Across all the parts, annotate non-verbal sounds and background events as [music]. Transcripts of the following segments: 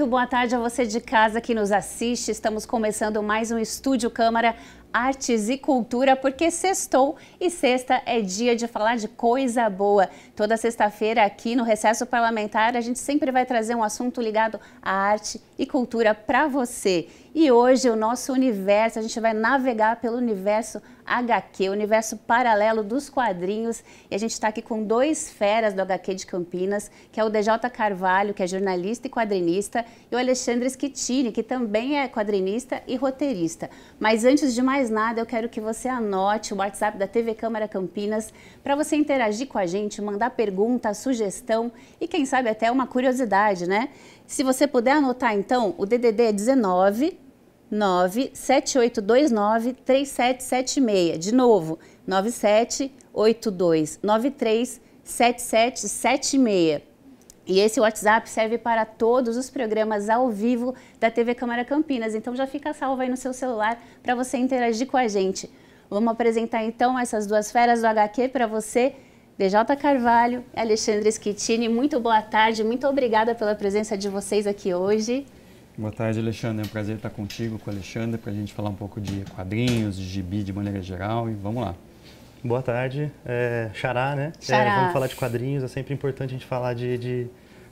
Muito boa tarde a você de casa que nos assiste. Estamos começando mais um Estúdio Câmara artes e cultura, porque sextou e sexta é dia de falar de coisa boa. Toda sexta-feira aqui no Recesso Parlamentar a gente sempre vai trazer um assunto ligado à arte e cultura para você. E hoje o nosso universo, a gente vai navegar pelo universo HQ, o universo paralelo dos quadrinhos. E a gente está aqui com dois feras do HQ de Campinas, que é o DJ Carvalho, que é jornalista e quadrinista, e o Alexandre Schittini, que também é quadrinista e roteirista. Mas antes de mais mais nada, eu quero que você anote o WhatsApp da TV Câmara Campinas para você interagir com a gente, mandar pergunta, sugestão e quem sabe até uma curiosidade, né? Se você puder anotar então, o DDD é 19 97829 3776. De novo, 9782937776. E esse WhatsApp serve para todos os programas ao vivo da TV Câmara Campinas. Então já fica salvo aí no seu celular para você interagir com a gente. Vamos apresentar então essas duas feras do HQ para você. DJ Carvalho e Alexandre Schittini, muito boa tarde, muito obrigada pela presença de vocês aqui hoje. Boa tarde, Alexandre. É um prazer estar contigo, com o Alexandre, para a gente falar um pouco de quadrinhos, de gibi de maneira geral e vamos lá. Boa tarde. É, xará, né? Xará. É, vamos falar de quadrinhos, é sempre importante a gente falar de, de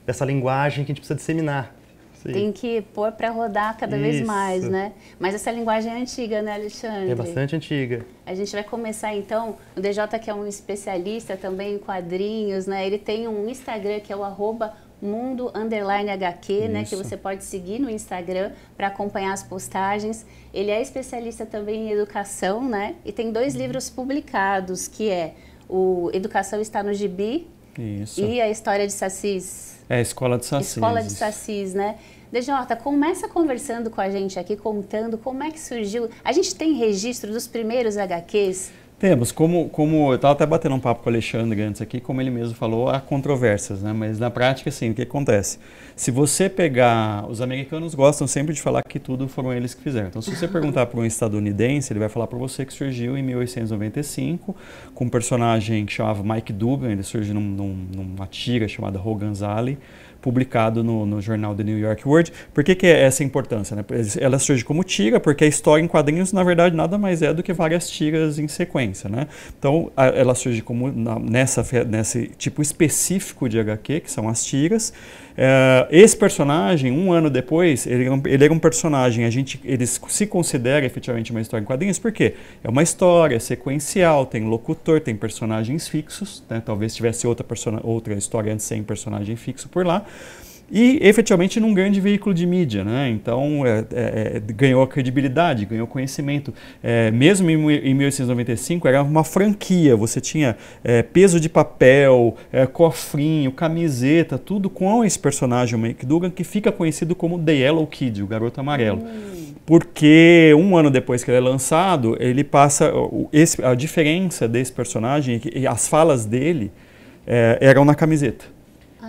dessa linguagem que a gente precisa disseminar. Sim. Tem que pôr para rodar cada Isso. vez mais, né? Mas essa linguagem é antiga, né, Alexandre? É bastante antiga. A gente vai começar então, o DJ que é um especialista também em quadrinhos, né? Ele tem um Instagram que é o arroba mundo underline HQ, Isso. né, que você pode seguir no Instagram para acompanhar as postagens. Ele é especialista também em educação, né? E tem dois uhum. livros publicados, que é o Educação está no Gibi, isso. E a história de sacis. É, Escola de Sacis. Escola de Sacis, né? DJ, começa conversando com a gente aqui, contando como é que surgiu. A gente tem registro dos primeiros HQs temos, como, como eu estava até batendo um papo com o Alexandre antes aqui, como ele mesmo falou, há controvérsias, né? mas na prática, assim, o que acontece? Se você pegar. Os americanos gostam sempre de falar que tudo foram eles que fizeram. Então, se você perguntar para um estadunidense, ele vai falar para você que surgiu em 1895, com um personagem que chamava Mike Dugan ele surge num, num, numa tira chamada Hogan's Alley publicado no, no jornal The New York World. Por que, que é essa importância? Né? Ela surge como tira, porque a história em quadrinhos, na verdade, nada mais é do que várias tiras em sequência. Né? Então, a, ela surge como na, nessa, nesse tipo específico de HQ, que são as tiras. É, esse personagem, um ano depois, ele é um, ele é um personagem, a gente, ele se considera efetivamente uma história em quadrinhos, porque é uma história sequencial, tem locutor, tem personagens fixos, né? talvez tivesse outra, outra história antes sem personagem fixo por lá, e efetivamente num grande veículo de mídia. Né? Então, é, é, é ganhou credibilidade, ganhou conhecimento. É, mesmo em, em, 1895, era uma franquia, você tinha é, peso de papel, é, cofrinho, camiseta, tudo com esse personagem, o Dugan que fica conhecido como The Yellow Kid, o garoto amarelo. Hum. Porque um ano depois que ele é lançado, ele passa. Esse, a diferença desse personagem e as falas dele eram na camiseta.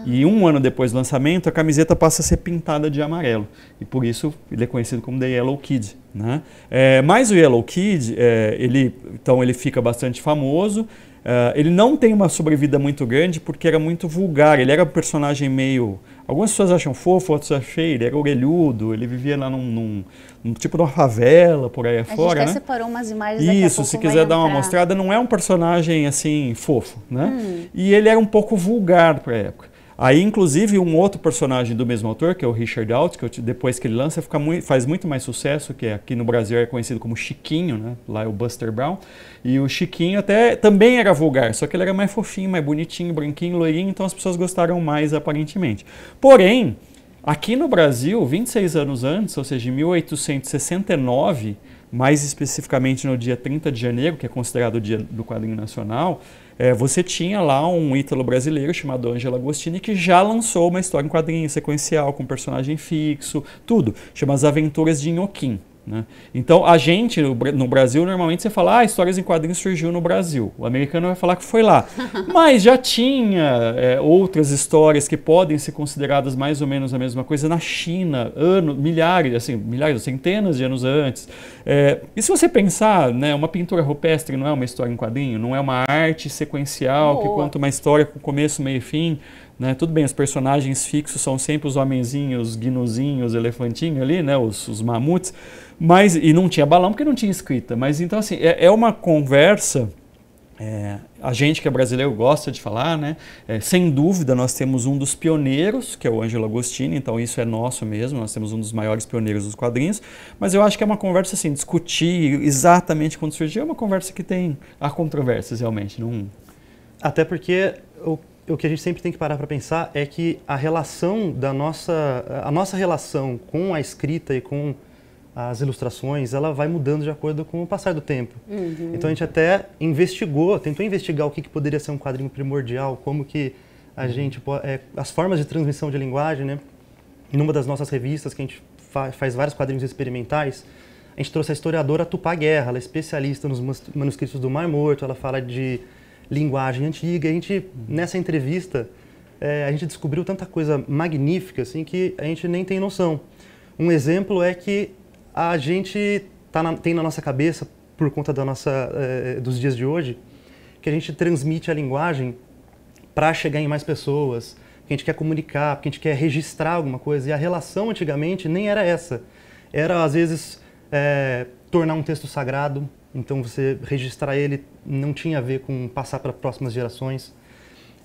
E um ano depois do lançamento, a camiseta passa a ser pintada de amarelo. E por isso ele é conhecido como The Yellow Kid. Né? É, mas o Yellow Kid, é, ele, então ele fica bastante famoso. É, ele não tem uma sobrevida muito grande porque era muito vulgar. Ele era um personagem meio. Algumas pessoas acham fofo, outras acham feio. Ele era orelhudo, ele vivia lá num, num, tipo de uma favela por aí afora. A gente até né? separou umas imagens Isso, se quiser dar uma mostrada, não é um personagem assim fofo. Né? Hum. E ele era um pouco vulgar para a época. Aí, inclusive, um outro personagem do mesmo autor, que é o Richard Alt, que te, depois que ele lança muito, faz muito mais sucesso, que aqui no Brasil é conhecido como Chiquinho, né? lá é o Buster Brown. E o Chiquinho até também era vulgar, só que ele era mais fofinho, mais bonitinho, branquinho, loirinho, então as pessoas gostaram mais aparentemente. Porém, aqui no Brasil, 26 anos antes, ou seja, em 1869, mais especificamente no dia 30 de janeiro, que é considerado o dia do quadrinho nacional, é, você tinha lá um ítalo brasileiro chamado Angelo Agostini que já lançou uma história em quadrinho sequencial com personagem fixo, tudo. Chama As Aventuras de Inhoquim. Né? Então, a gente, no Brasil, normalmente você fala, ah, histórias em quadrinhos surgiu no Brasil. O americano vai falar que foi lá. [laughs] Mas já tinha é, outras histórias que podem ser consideradas mais ou menos a mesma coisa na China, anos, milhares, assim, milhares, centenas de anos antes. É, e se você pensar, né, uma pintura rupestre não é uma história em quadrinho, não é uma arte sequencial que conta uma história com começo, meio e fim. Né? Tudo bem, os personagens fixos são sempre os homenzinhos, guinozinhos, elefantinhos ali, né? os, os mamutes. Mas, e não tinha balão porque não tinha escrita. Mas então, assim, é, é uma conversa. É, a gente que é brasileiro gosta de falar, né? É, sem dúvida, nós temos um dos pioneiros, que é o Ângelo Agostini, então isso é nosso mesmo, nós temos um dos maiores pioneiros dos quadrinhos, mas eu acho que é uma conversa assim, discutir exatamente quando surgiu, é uma conversa que tem há controvérsias realmente. Não... Até porque o, o que a gente sempre tem que parar para pensar é que a relação da nossa, a nossa relação com a escrita e com as ilustrações, ela vai mudando de acordo com o passar do tempo. Uhum. Então a gente até investigou, tentou investigar o que, que poderia ser um quadrinho primordial, como que a uhum. gente é, as formas de transmissão de linguagem, né? Numa das nossas revistas que a gente fa faz vários quadrinhos experimentais, a gente trouxe a historiadora Tupá Guerra, ela é especialista nos manuscritos do Mar Morto, ela fala de linguagem antiga. A gente uhum. nessa entrevista é, a gente descobriu tanta coisa magnífica assim que a gente nem tem noção. Um exemplo é que a gente tá na, tem na nossa cabeça, por conta da nossa, eh, dos dias de hoje, que a gente transmite a linguagem para chegar em mais pessoas, que a gente quer comunicar, que a gente quer registrar alguma coisa. E a relação antigamente nem era essa. Era, às vezes, eh, tornar um texto sagrado, então você registrar ele não tinha a ver com passar para próximas gerações.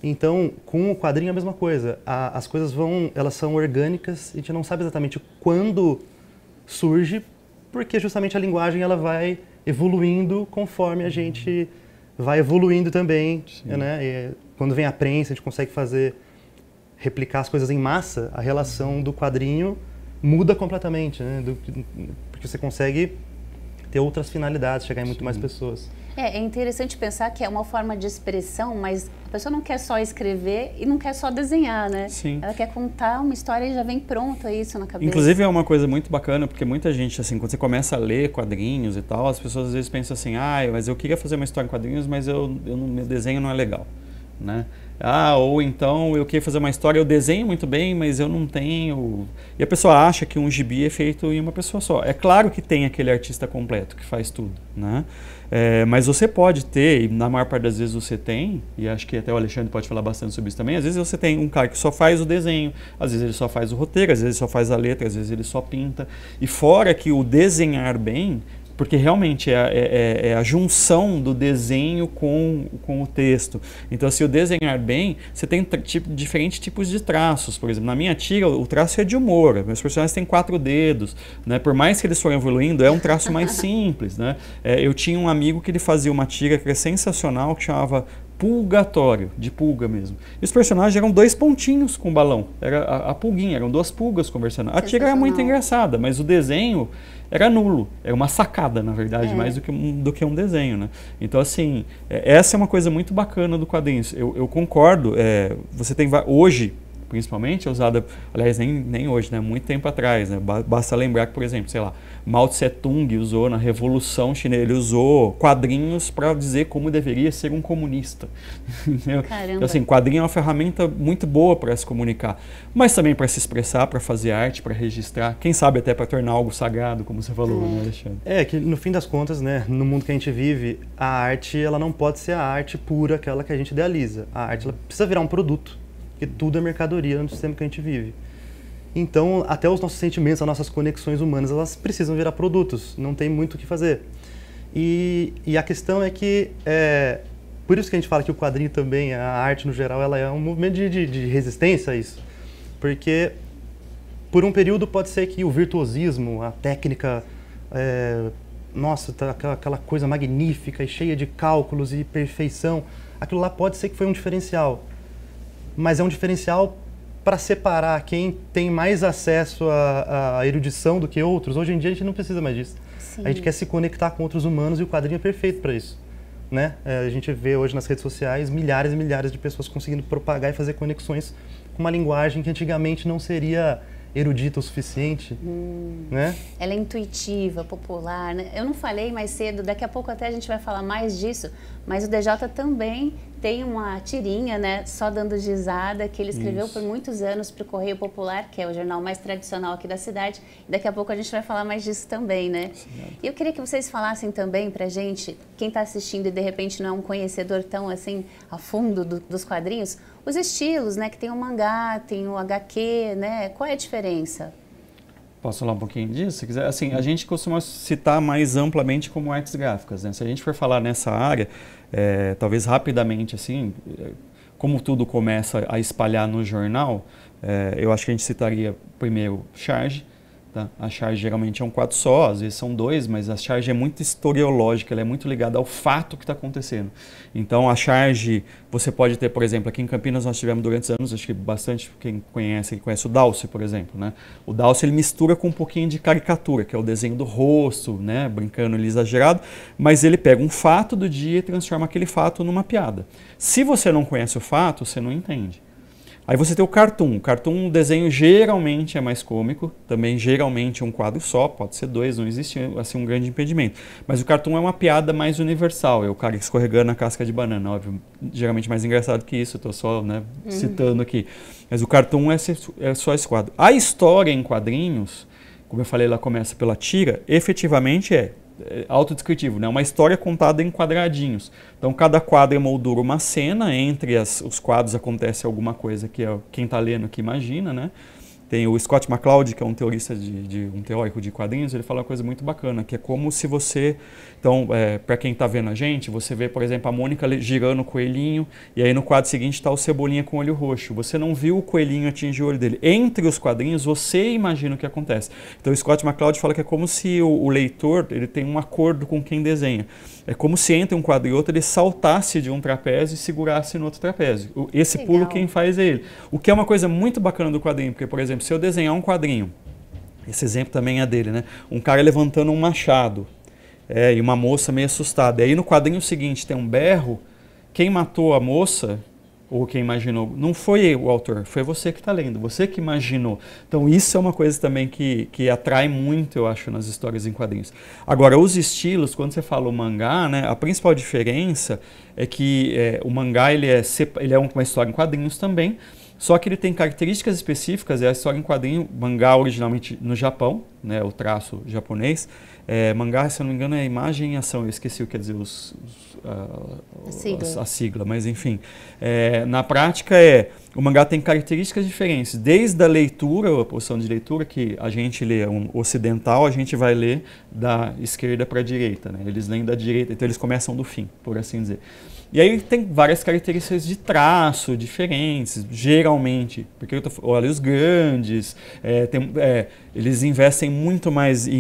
Então, com o quadrinho é a mesma coisa. A, as coisas vão, elas são orgânicas, a gente não sabe exatamente quando surge porque justamente a linguagem ela vai evoluindo conforme a gente vai evoluindo também, Sim. né? E quando vem a prensa, a gente consegue fazer replicar as coisas em massa, a relação do quadrinho muda completamente, né? Do, porque você consegue ter outras finalidades, chegar em muito Sim. mais pessoas. É, é interessante pensar que é uma forma de expressão, mas a pessoa não quer só escrever e não quer só desenhar, né? Sim. Ela quer contar uma história e já vem pronta isso na cabeça. Inclusive é uma coisa muito bacana, porque muita gente, assim, quando você começa a ler quadrinhos e tal, as pessoas às vezes pensam assim, ah, mas eu queria fazer uma história em quadrinhos, mas eu, eu não, meu desenho não é legal, né? Ah, ou então eu queria fazer uma história, eu desenho muito bem, mas eu não tenho. E a pessoa acha que um gibi é feito em uma pessoa só. É claro que tem aquele artista completo que faz tudo, né? É, mas você pode ter, e na maior parte das vezes você tem, e acho que até o Alexandre pode falar bastante sobre isso também, às vezes você tem um cara que só faz o desenho, às vezes ele só faz o roteiro, às vezes ele só faz a letra, às vezes ele só pinta. E fora que o desenhar bem porque realmente é, é, é, é, a junção do desenho com, com o texto. Então, se o desenhar bem, você tem tipo, diferentes tipos de traços. Por exemplo, na minha tira, o traço é de humor. Meus personagens têm quatro dedos. Né? Por mais que eles foram evoluindo, é um traço mais [laughs] simples. Né? É, eu tinha um amigo que ele fazia uma tira que era sensacional, que chamava pulgatório, de pulga mesmo. E os personagens eram dois pontinhos com balão. Era a, a pulguinha, eram duas pulgas conversando. A tira era muito engraçada, mas o desenho era nulo, era é uma sacada, na verdade, é. mais do que, um, do que um desenho. Né? Então, assim, é, essa é uma coisa muito bacana do quadrinho Eu, eu concordo, é, você tem hoje principalmente, é usada, aliás, nem, nem hoje, né? muito tempo atrás. Né? Basta lembrar que, por exemplo, sei lá, Mao Tse Tung usou na Revolução Chinesa, ele usou quadrinhos para dizer como deveria ser um comunista. [laughs] então, assim, quadrinho é uma ferramenta muito boa para se comunicar, mas também para se expressar, para fazer arte, para registrar, quem sabe até para tornar algo sagrado, como você falou, né, é. né, Alexandre? É, que no fim das contas, né, no mundo que a gente vive, a arte ela não pode ser a arte pura, aquela que a gente idealiza. A arte ela precisa virar um produto porque tudo é mercadoria no sistema que a gente vive. Então, até os nossos sentimentos, as nossas conexões humanas, elas precisam virar produtos, não tem muito o que fazer. E, e a questão é que, é, por isso que a gente fala que o quadrinho também, a arte no geral, ela é um movimento de, de, de resistência a isso. Porque, por um período, pode ser que o virtuosismo, a técnica, é, nossa, tá aquela, aquela coisa magnífica e cheia de cálculos e perfeição, aquilo lá pode ser que foi um diferencial mas é um diferencial para separar quem tem mais acesso à, à, erudição do que outros. Hoje em dia a gente não precisa mais disso. Sim. A gente quer se conectar com outros humanos e o quadrinho é perfeito para isso. Né? É, a gente vê hoje nas redes sociais milhares e milhares de pessoas conseguindo propagar e fazer conexões com uma linguagem que antigamente não seria erudita o suficiente, hum. né? Ela é intuitiva, popular, né? Eu não falei mais cedo, daqui a pouco até a gente vai falar mais disso, mas o DJ também tem uma tirinha, né, só dando gizada, que ele escreveu Isso. por muitos anos para o Correio Popular, que é o jornal mais tradicional aqui da cidade, daqui a pouco a gente vai falar mais disso também, né? E eu queria que vocês falassem também para gente, quem está assistindo e de repente não é um conhecedor tão assim a fundo do, dos quadrinhos, os estilos, né? Que tem o mangá, tem o HQ, né? Qual é a diferença? Posso falar um pouquinho disso, se quiser? Assim, a gente costuma citar mais amplamente como artes gráficas, né? Se a gente for falar nessa área, é, talvez rapidamente, assim, é, como tudo começa a espalhar no jornal, é, eu acho que a gente citaria primeiro Charge, Tá? A charge geralmente é um quadro só, às vezes são dois, mas a charge é muito historiológica, ela é muito ligada ao fato que está acontecendo. Então, a charge, você pode ter, por exemplo, aqui em Campinas nós tivemos durante anos, acho que bastante quem conhece, conhece o Dalce, por exemplo. Né? O Dalce ele mistura com um pouquinho de caricatura, que é o desenho do rosto, né? brincando ele exagerado, mas ele pega um fato do dia e transforma aquele fato numa piada. Se você não conhece o fato, você não entende. Aí você tem o cartoon. Cartoon, o desenho geralmente é mais cômico, também geralmente é um quadro só, pode ser dois, não existe assim um grande impedimento. Mas o cartoon é uma piada mais universal, é o cara escorregando a casca de banana, óbvio. Geralmente mais engraçado que isso, eu só né, uhum. citando aqui. Mas o cartoon é, é só esse quadro. A história em quadrinhos, como eu falei, ela começa pela tira, efetivamente é é, autodescritivo, né? uma história contada em quadradinhos. Então, cada quadro moldura uma cena, entre as, os quadros acontece alguma coisa que é, quem está lendo que imagina, né? Tem o Scott McCloud, que é um teorista de, de, um teórico de quadrinhos, ele fala uma coisa muito bacana, que é como se você. Então, é, para quem está vendo a gente, você vê, por exemplo, a Mônica girando o coelhinho, e aí no quadro seguinte está o Cebolinha com o olho roxo. Você não viu o coelhinho atingir o olho dele. Entre os quadrinhos, você imagina o que acontece. Então, o Scott McCloud fala que é como se o, o leitor ele tem um acordo com quem desenha. É como se entre um quadro e outro ele saltasse de um trapézio e segurasse no outro trapézio. Esse Legal. pulo quem faz é ele. O que é uma coisa muito bacana do quadrinho, porque, por exemplo, se eu desenhar um quadrinho, esse exemplo também é dele, né? Um cara levantando um machado é, e uma moça meio assustada. E aí no quadrinho seguinte tem um berro, quem matou a moça ou quem imaginou. Não foi o autor, foi você que está lendo, você que imaginou. Então, isso é uma coisa também que, que atrai muito, eu acho, nas histórias em quadrinhos. Agora, os estilos, quando você fala o mangá, né, a principal diferença é que é, o mangá ele é, ele é uma história em quadrinhos também, só que ele tem características específicas, é a história em quadrinho, mangá originalmente no Japão, né, o traço japonês. É, mangá, se eu não me engano, é imagem e ação, eu esqueci o que quer dizer, os, os a, a, sigla. a sigla. mas enfim. É, na prática é, o mangá tem características diferentes, desde a leitura, a posição de leitura, que a gente lê um ocidental, a gente vai ler da esquerda para a direita, né? eles leem da direita, então eles começam do fim, por assim dizer. E aí tem várias características de traço diferentes, geralmente, porque olhos grandes, é, tem, é, eles investem muito mais em,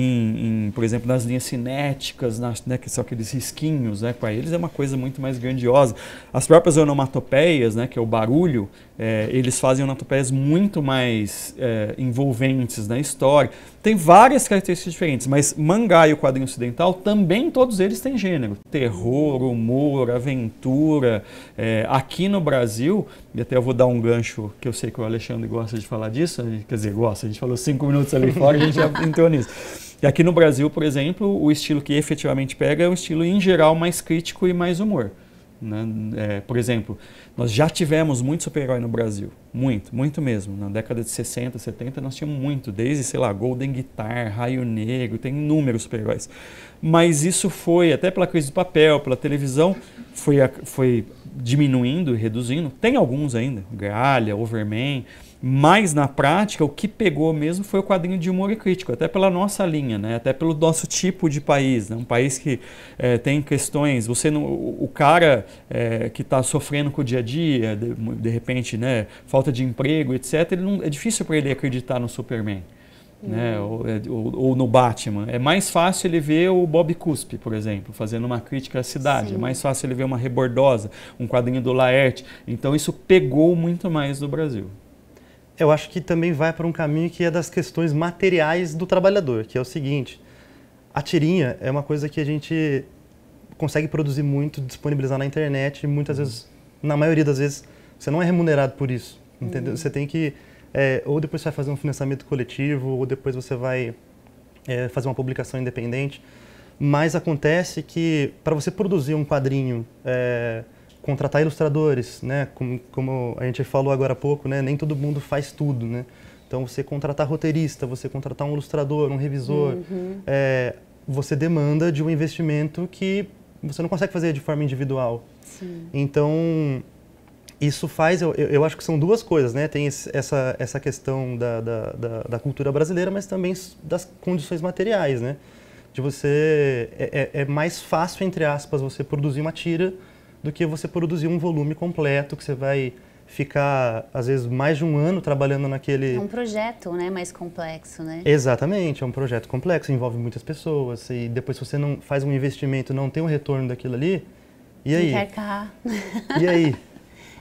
em, por exemplo, nas linhas cinéticas, nas, né, que são aqueles risquinhos, né? Para eles é uma coisa muito mais grandiosa. As próprias onomatopeias, né, que é o barulho, é, eles fazem onomatopeias muito mais é, envolventes na história. Tem várias características diferentes, mas mangá e o quadrinho ocidental também todos eles têm gênero. Terror, humor, aventura. É, aqui no Brasil, e até eu vou dar um gancho que eu sei que o Alexandre gosta de falar disso, quer dizer, gosta, a gente falou cinco minutos ali fora e a gente já [laughs] entrou nisso. E aqui no Brasil, por exemplo, o estilo que efetivamente pega é um estilo, em geral, mais crítico e mais humor. Né? É, por exemplo, nós já tivemos muito super-herói no Brasil. Muito, muito mesmo. Na década de 60, 70, nós tínhamos muito. Desde, sei lá, Golden Guitar, Raio Negro, tem inúmeros super-heróis. Mas isso foi, até pela crise do papel, pela televisão, foi, foi diminuindo e reduzindo. Tem alguns ainda. Galha, Overman mas na prática, o que pegou mesmo foi o quadrinho de humor e crítico, até pela nossa linha, né? até pelo nosso tipo de país. Né? Um país que é, tem questões. Você não, o cara é, que está sofrendo com o dia a dia, de, de, repente, né, falta de emprego, etc., ele não, é difícil para ele acreditar no Superman. Uhum. Né? Ou, é, ou, ou, no Batman. É mais fácil ele ver o Bob Cuspe, por exemplo, fazendo uma crítica à cidade. É Sim. É mais fácil ele ver uma rebordosa, um quadrinho do Laerte. Então isso pegou muito mais no Brasil eu acho que também vai para um caminho que é das questões materiais do trabalhador, que é o seguinte: a tirinha é uma coisa que a gente consegue produzir muito, disponibilizar na internet, e muitas uhum. vezes, na maioria das vezes, você não é remunerado por isso, entendeu? Uhum. Você tem que é, ou depois você vai fazer um financiamento coletivo, ou depois você vai é, fazer uma publicação independente. Mas acontece que para você produzir um quadrinho é, contratar ilustradores, né? Como, como a gente falou agora há pouco, né? Nem todo mundo faz tudo, né? Então você contratar roteirista, você contratar um ilustrador, um revisor, uhum. é, você demanda de um investimento que você não consegue fazer de forma individual. Sim. Então isso faz, eu, eu acho que são duas coisas, né? Tem essa, essa questão da, da, da, da cultura brasileira, mas também das condições materiais, né? De você. É, é, é mais fácil, entre aspas, você produzir uma tira do que você produzir um volume completo que você vai ficar às vezes mais de um ano trabalhando naquele. É um projeto, né, mais complexo, né? Exatamente, é um projeto complexo, envolve muitas pessoas e depois se você não faz um investimento, não tem um retorno daquilo ali, e aí? E aí? [laughs]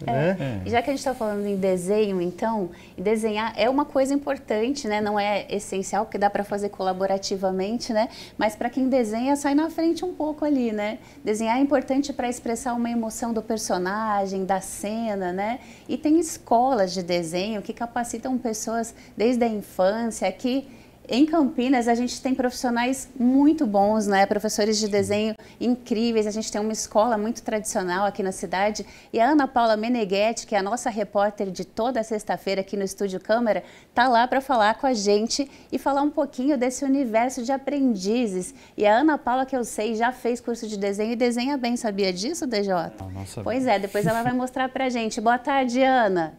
É. Né? É. Já que a gente está falando em desenho, então, desenhar é uma coisa importante, né? Não é essencial, porque dá para fazer colaborativamente, né? Mas para quem desenha, sai na frente um pouco ali, né? Desenhar é importante para expressar uma emoção do personagem, da cena, né? E tem escolas de desenho que capacitam pessoas desde a infância que em Campinas, a gente tem profissionais muito bons, né? Professores de desenho incríveis. A gente tem uma escola muito tradicional aqui na cidade. E a Ana Paula Meneghetti, que é a nossa repórter de toda sexta-feira aqui no Estúdio Câmara, tá lá para falar com a gente e falar um pouquinho desse universo de aprendizes. E a Ana Paula, que eu sei, já fez curso de desenho e desenha bem. Sabia disso, DJ? Não, não sabia. Pois é, depois ela vai mostrar para a gente. Boa tarde, Ana.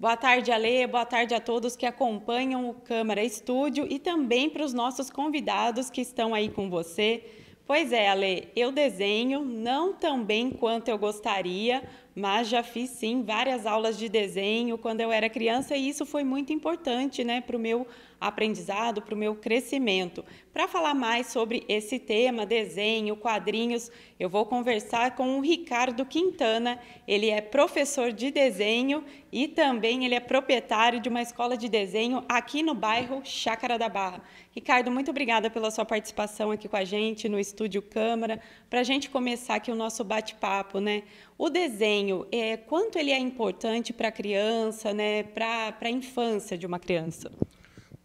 Boa tarde, Ale. Boa tarde a todos que acompanham o Câmara Estúdio e também para os nossos convidados que estão aí com você. Pois é, Ale, eu desenho não tão bem quanto eu gostaria, mas já fiz sim várias aulas de desenho quando eu era criança e isso foi muito importante, né, para o meu aprendizado, para o meu crescimento. Para falar mais sobre esse tema, desenho, quadrinhos, eu vou conversar com o Ricardo Quintana. Ele é professor de desenho e também ele é proprietário de uma escola de desenho aqui no bairro Chácara da Barra. Ricardo, muito obrigada pela sua participação aqui com a gente no Estúdio Câmara. Para a gente começar aqui o nosso bate-papo, né? O desenho, é, quanto ele é importante para a criança, né? para a infância de uma criança?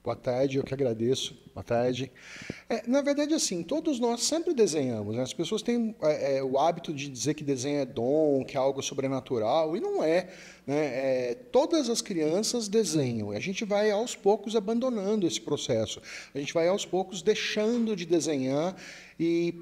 Boa tarde, eu que agradeço. Boa tarde. É, na verdade, assim, todos nós sempre desenhamos. Né? As pessoas têm é, é o hábito de dizer que desenho é dom, que é algo sobrenatural, e não é, né? é. Todas as crianças desenham. A gente vai aos poucos abandonando esse processo. A gente vai aos poucos deixando de desenhar e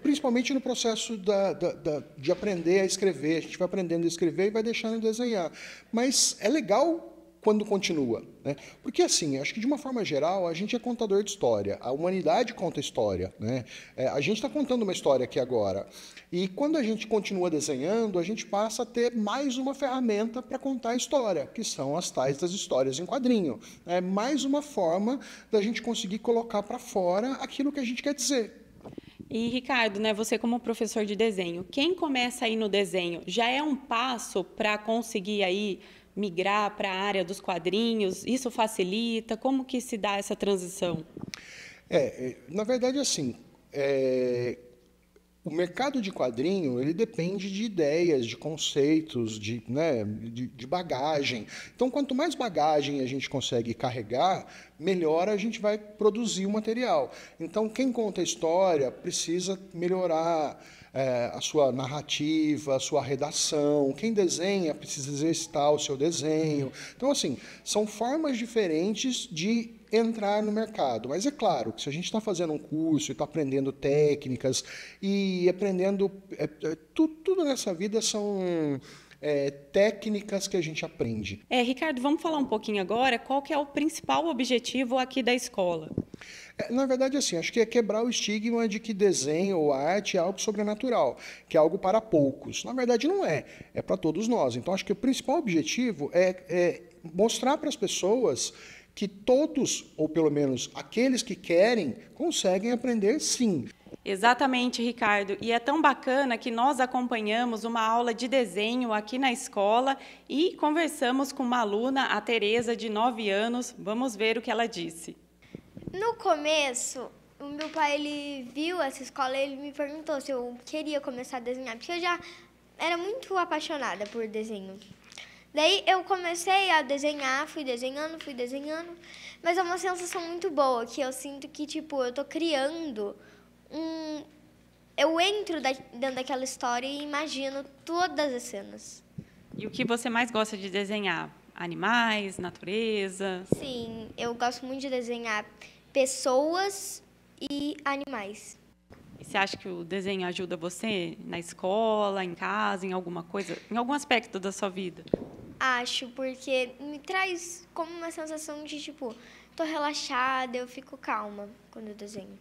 principalmente no processo da, da, da, de aprender a escrever, a gente vai aprendendo a escrever e vai deixando de desenhar. Mas é legal quando continua. Né? Porque, assim, acho que de uma forma geral, a gente é contador de história, a humanidade conta história. Né? É, a gente está contando uma história aqui agora. E quando a gente continua desenhando, a gente passa a ter mais uma ferramenta para contar a história, que são as tais das histórias em quadrinho. É mais uma forma da gente conseguir colocar para fora aquilo que a gente quer dizer. E Ricardo, né, você como professor de desenho, quem começa aí no desenho já é um passo para conseguir aí migrar para a área dos quadrinhos? Isso facilita? Como que se dá essa transição? É, é, na verdade, assim, é, o mercado de quadrinho ele depende de ideias, de conceitos, de, né, de, de, bagagem. Então, quanto mais bagagem a gente consegue carregar, melhor a gente vai produzir o material. Então, quem conta a história precisa melhorar é, a sua narrativa, a sua redação. Quem desenha precisa exercitar o seu desenho. Então, assim, são formas diferentes de entrar no mercado. Mas é claro que se a gente está fazendo um curso, está aprendendo técnicas e aprendendo. É, é, tudo, tudo nessa vida são. É, técnicas que a gente aprende. É, Ricardo, vamos falar um pouquinho agora qual que é o principal objetivo aqui da escola. É, na verdade, assim, acho que é quebrar o estigma de que desenho ou arte é algo sobrenatural, que é algo para poucos. Na verdade, não é. É para todos nós. Então, acho que o principal objetivo é, é mostrar para as pessoas que todos, ou pelo menos aqueles que querem, conseguem aprender sim. Exatamente, Ricardo. E é tão bacana que nós acompanhamos uma aula de desenho aqui na escola e conversamos com uma aluna, a Tereza, de 9 anos. Vamos ver o que ela disse. No começo, o meu pai ele viu essa escola, ele me perguntou se eu queria começar a desenhar, porque eu já era muito apaixonada por desenho. Daí eu comecei a desenhar, fui desenhando, fui desenhando, mas é uma sensação muito boa, que eu sinto que tipo, eu tô criando um eu entro dentro daquela história e imagino todas as cenas. E o que você mais gosta de desenhar? animais, natureza? Sim, eu gosto muito de desenhar pessoas e animais. E você acha que o desenho ajuda você na escola, em casa, em alguma coisa, em algum aspecto da sua vida? Acho, porque me traz como uma sensação de tipo, tô relaxada, eu fico calma quando eu desenho.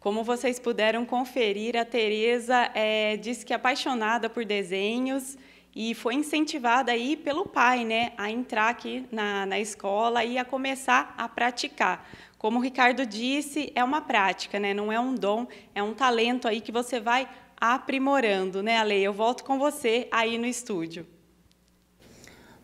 Como vocês puderam conferir, a Tereza é, eh, que é apaixonada por desenhos e foi incentivada aí pelo pai, né, a entrar aqui na, na escola e a começar a praticar. Como o Ricardo disse, é uma prática, né, não é um dom, é um talento aí que você vai aprimorando, né, Ale? Eu volto com você aí no estúdio.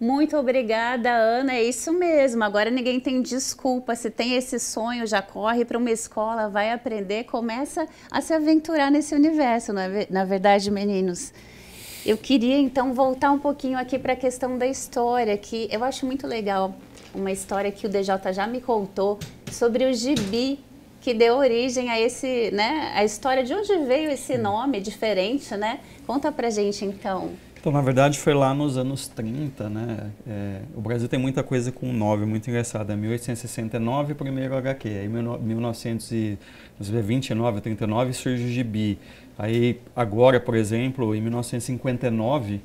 Muito obrigada, Ana. É isso mesmo. Agora ninguém tem desculpa. Se tem esse sonho, já corre para uma escola, vai aprender, começa a se aventurar nesse universo, não é? na verdade, meninos? Eu queria então voltar um pouquinho aqui para a questão da história, que eu acho muito legal uma história que o DJ já me contou sobre o gibi que deu origem a esse, né, a história de onde veio esse nome diferente, né? Conta pra gente então. Então, na verdade, foi lá nos anos 30, né? É, o Brasil tem muita coisa com 9, muito engraçado. É 1869, primeiro HQ. Aí, 1929, 39 surge o Gibi. Aí agora, por exemplo, em 1959,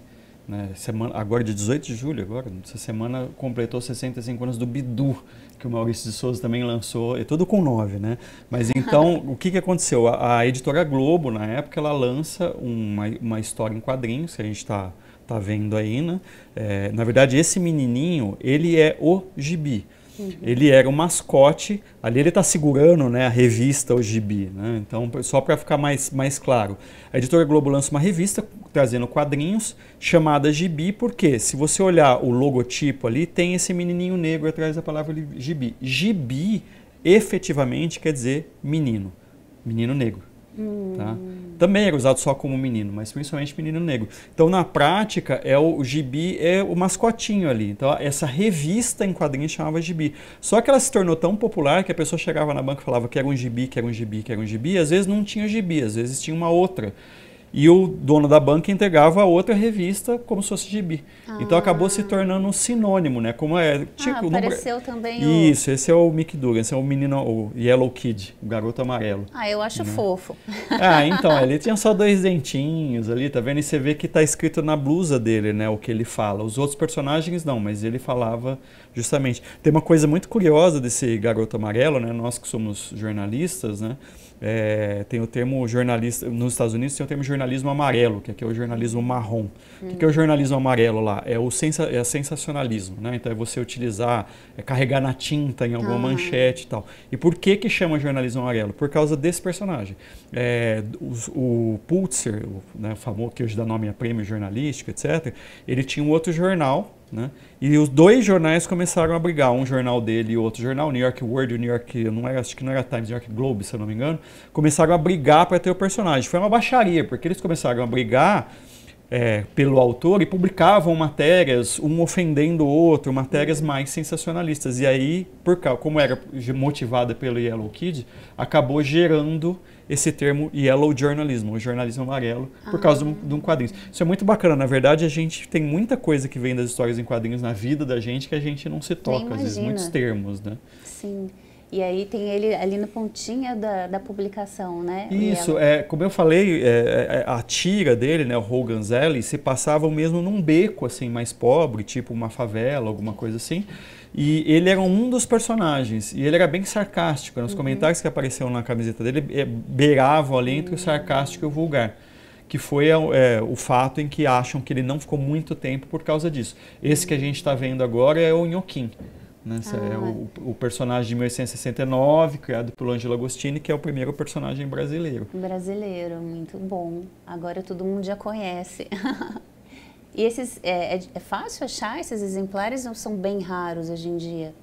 né, semana, agora é de 18 de julho, agora, essa semana completou 65 anos do Bidu, que o Maurício de Souza também lançou, é tudo com 9, né? Mas [laughs] então, o que, que aconteceu? A, a, editora Globo, na época, ela lança uma, uma história em quadrinhos, que a gente está tá vendo aí, né? É, na verdade, esse menininho, ele é o Gibi. Uhum. Ele era um mascote, ali ele está segurando né, a revista, o gibi. Né? Então, só para ficar mais, mais claro, a editora Globo lança uma revista trazendo quadrinhos chamada Gibi, porque se você olhar o logotipo ali, tem esse menininho negro atrás da palavra gibi. Gibi efetivamente quer dizer menino, menino negro. Tá? Hum. Tá? Também era usado só como menino, mas principalmente menino negro. Então, na prática, é o, o gibi é o mascotinho ali. Então, essa revista em quadrinhos chamava gibi. Só que ela se tornou tão popular que a pessoa chegava na banca e falava que era um gibi, que era um gibi, que era um gibi. às vezes não tinha gibi, às vezes tinha uma outra e o dono da banca entregava a outra revista como se fosse gibi. Então, ah. Então acabou se tornando um sinônimo, né? Como é, ah, tipo, ah, apareceu no... também Isso, o... esse é o Mick Dugan, esse é o menino, o Yellow Kid, o garoto amarelo. Ah, eu acho né? fofo. [laughs] Ah, então, ele tinha só dois dentinhos ali, tá vendo? E você vê que tá escrito na blusa dele, né, o que ele fala. Os outros personagens não, mas ele falava justamente. Tem uma coisa muito curiosa desse garoto amarelo, né? Nós que somos jornalistas, né? É, tem o termo jornalista, nos Estados Unidos tem o termo jornalismo amarelo, que aqui é o jornalismo marrom. Hum. O que é o jornalismo amarelo lá? É o sensa, é sensacionalismo, né? Então é você utilizar, é carregar na tinta em alguma ah. manchete e tal. E por que que chama jornalismo amarelo? Por causa desse personagem. É, o, o Pulitzer, o né, famoso que hoje dá nome a prêmio jornalístico, etc., ele tinha um outro jornal né? E os dois jornais começaram a brigar, um jornal dele e outro jornal, o New York World, New York, não era, acho que não era Times, New York Globe, se eu não me engano, começaram a brigar para ter o personagem. Foi uma baixaria, porque eles começaram a brigar é, pelo autor e publicavam matérias, um ofendendo o outro, matérias mais sensacionalistas. E aí, por como era motivada pelo Yellow Kid, acabou gerando esse termo yellow journalism, o jornalismo amarelo, por ah. causa de um quadrinho. Isso é muito bacana. Na verdade, a gente tem muita coisa que vem das histórias em quadrinhos na vida da gente que a gente não se toca, às vezes, muitos termos, né? Sim. E aí tem ele ali na pontinha da, da publicação, né? Isso, é, como eu falei, é, é a tira dele, né, o Hogan's Alley, se passava mesmo num beco, assim, mais pobre, tipo uma favela, alguma coisa assim. E ele era um dos personagens, e ele era bem sarcástico. Nos Os uhum. comentários que apareceram na camiseta dele é, beiravam ali entre o uhum. sarcástico e o vulgar. Que foi é, é, o fato em que acham que ele não ficou muito tempo por causa disso. Esse que a gente está vendo agora é o Nhoquim. Né? É ah. É o, o, personagem de 1869, criado pelo Angelo Agostini, que é o primeiro personagem brasileiro. Brasileiro, muito bom. Agora todo mundo já conhece. [laughs] E esses, é, é, é fácil achar esses exemplares ou são bem raros hoje em dia?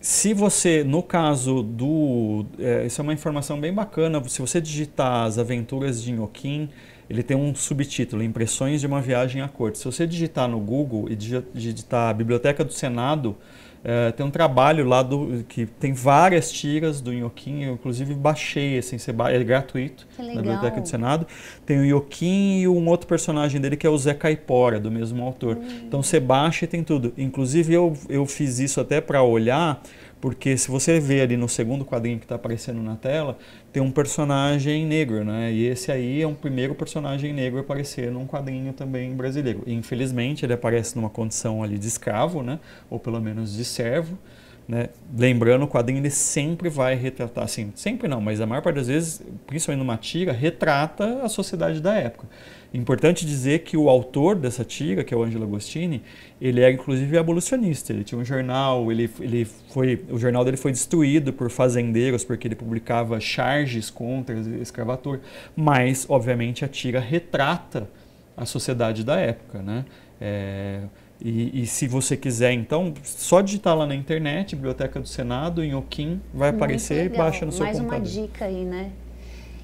Se você, no caso do. É, isso é uma informação bem bacana. Se você digitar As Aventuras de Inhoquim, ele tem um subtítulo: Impressões de uma Viagem a Corte. Se você digitar no Google e digitar Biblioteca do Senado, é, tem um trabalho lá do, que tem várias tiras do Inhoquim, eu inclusive baixei, assim, é gratuito na Biblioteca do Senado. Tem o Inhoquim e um outro personagem dele que é o Zé Caipora, do mesmo autor. Hum. Então você baixa e tem tudo. Inclusive eu, eu fiz isso até para olhar, porque se você vê ali no segundo quadrinho que está aparecendo na tela, tem um personagem negro, né? E esse aí é um primeiro personagem negro a aparecer num quadrinho também brasileiro. E, infelizmente ele aparece numa condição ali de escravo, né? Ou pelo menos de servo. Né? Lembrando, o quadrinho ele sempre vai retratar, assim, sempre não, mas a maior parte das vezes, principalmente numa tira, retrata a sociedade da época. Importante dizer que o autor dessa tira, que é o Angelo Agostini, ele era é, inclusive abolicionista. Ele tinha um jornal, ele, ele foi, o jornal dele foi destruído por fazendeiros porque ele publicava charges contra a escravatura. Mas, obviamente, a tira retrata a sociedade da época, né? É, e, e, se você quiser, então, só digitar lá na internet, Biblioteca do Senado, em Oquim, vai aparecer e baixa no seu Mais computador. Mais uma dica aí, né?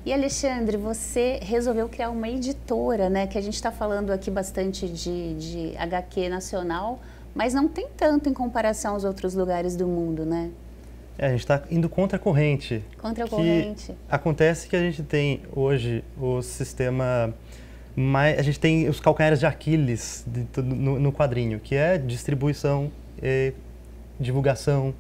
E Alexandre, você resolveu criar uma editora, né? Que a gente está falando aqui bastante de, de HQ nacional, mas não tem tanto em comparação aos outros lugares do mundo, né? É, a gente está indo contra a corrente. Contra a corrente. Acontece que a gente tem hoje o sistema. Mais, a gente tem os calcanhares de Aquiles de, no, no, quadrinho, que é distribuição, e divulgação,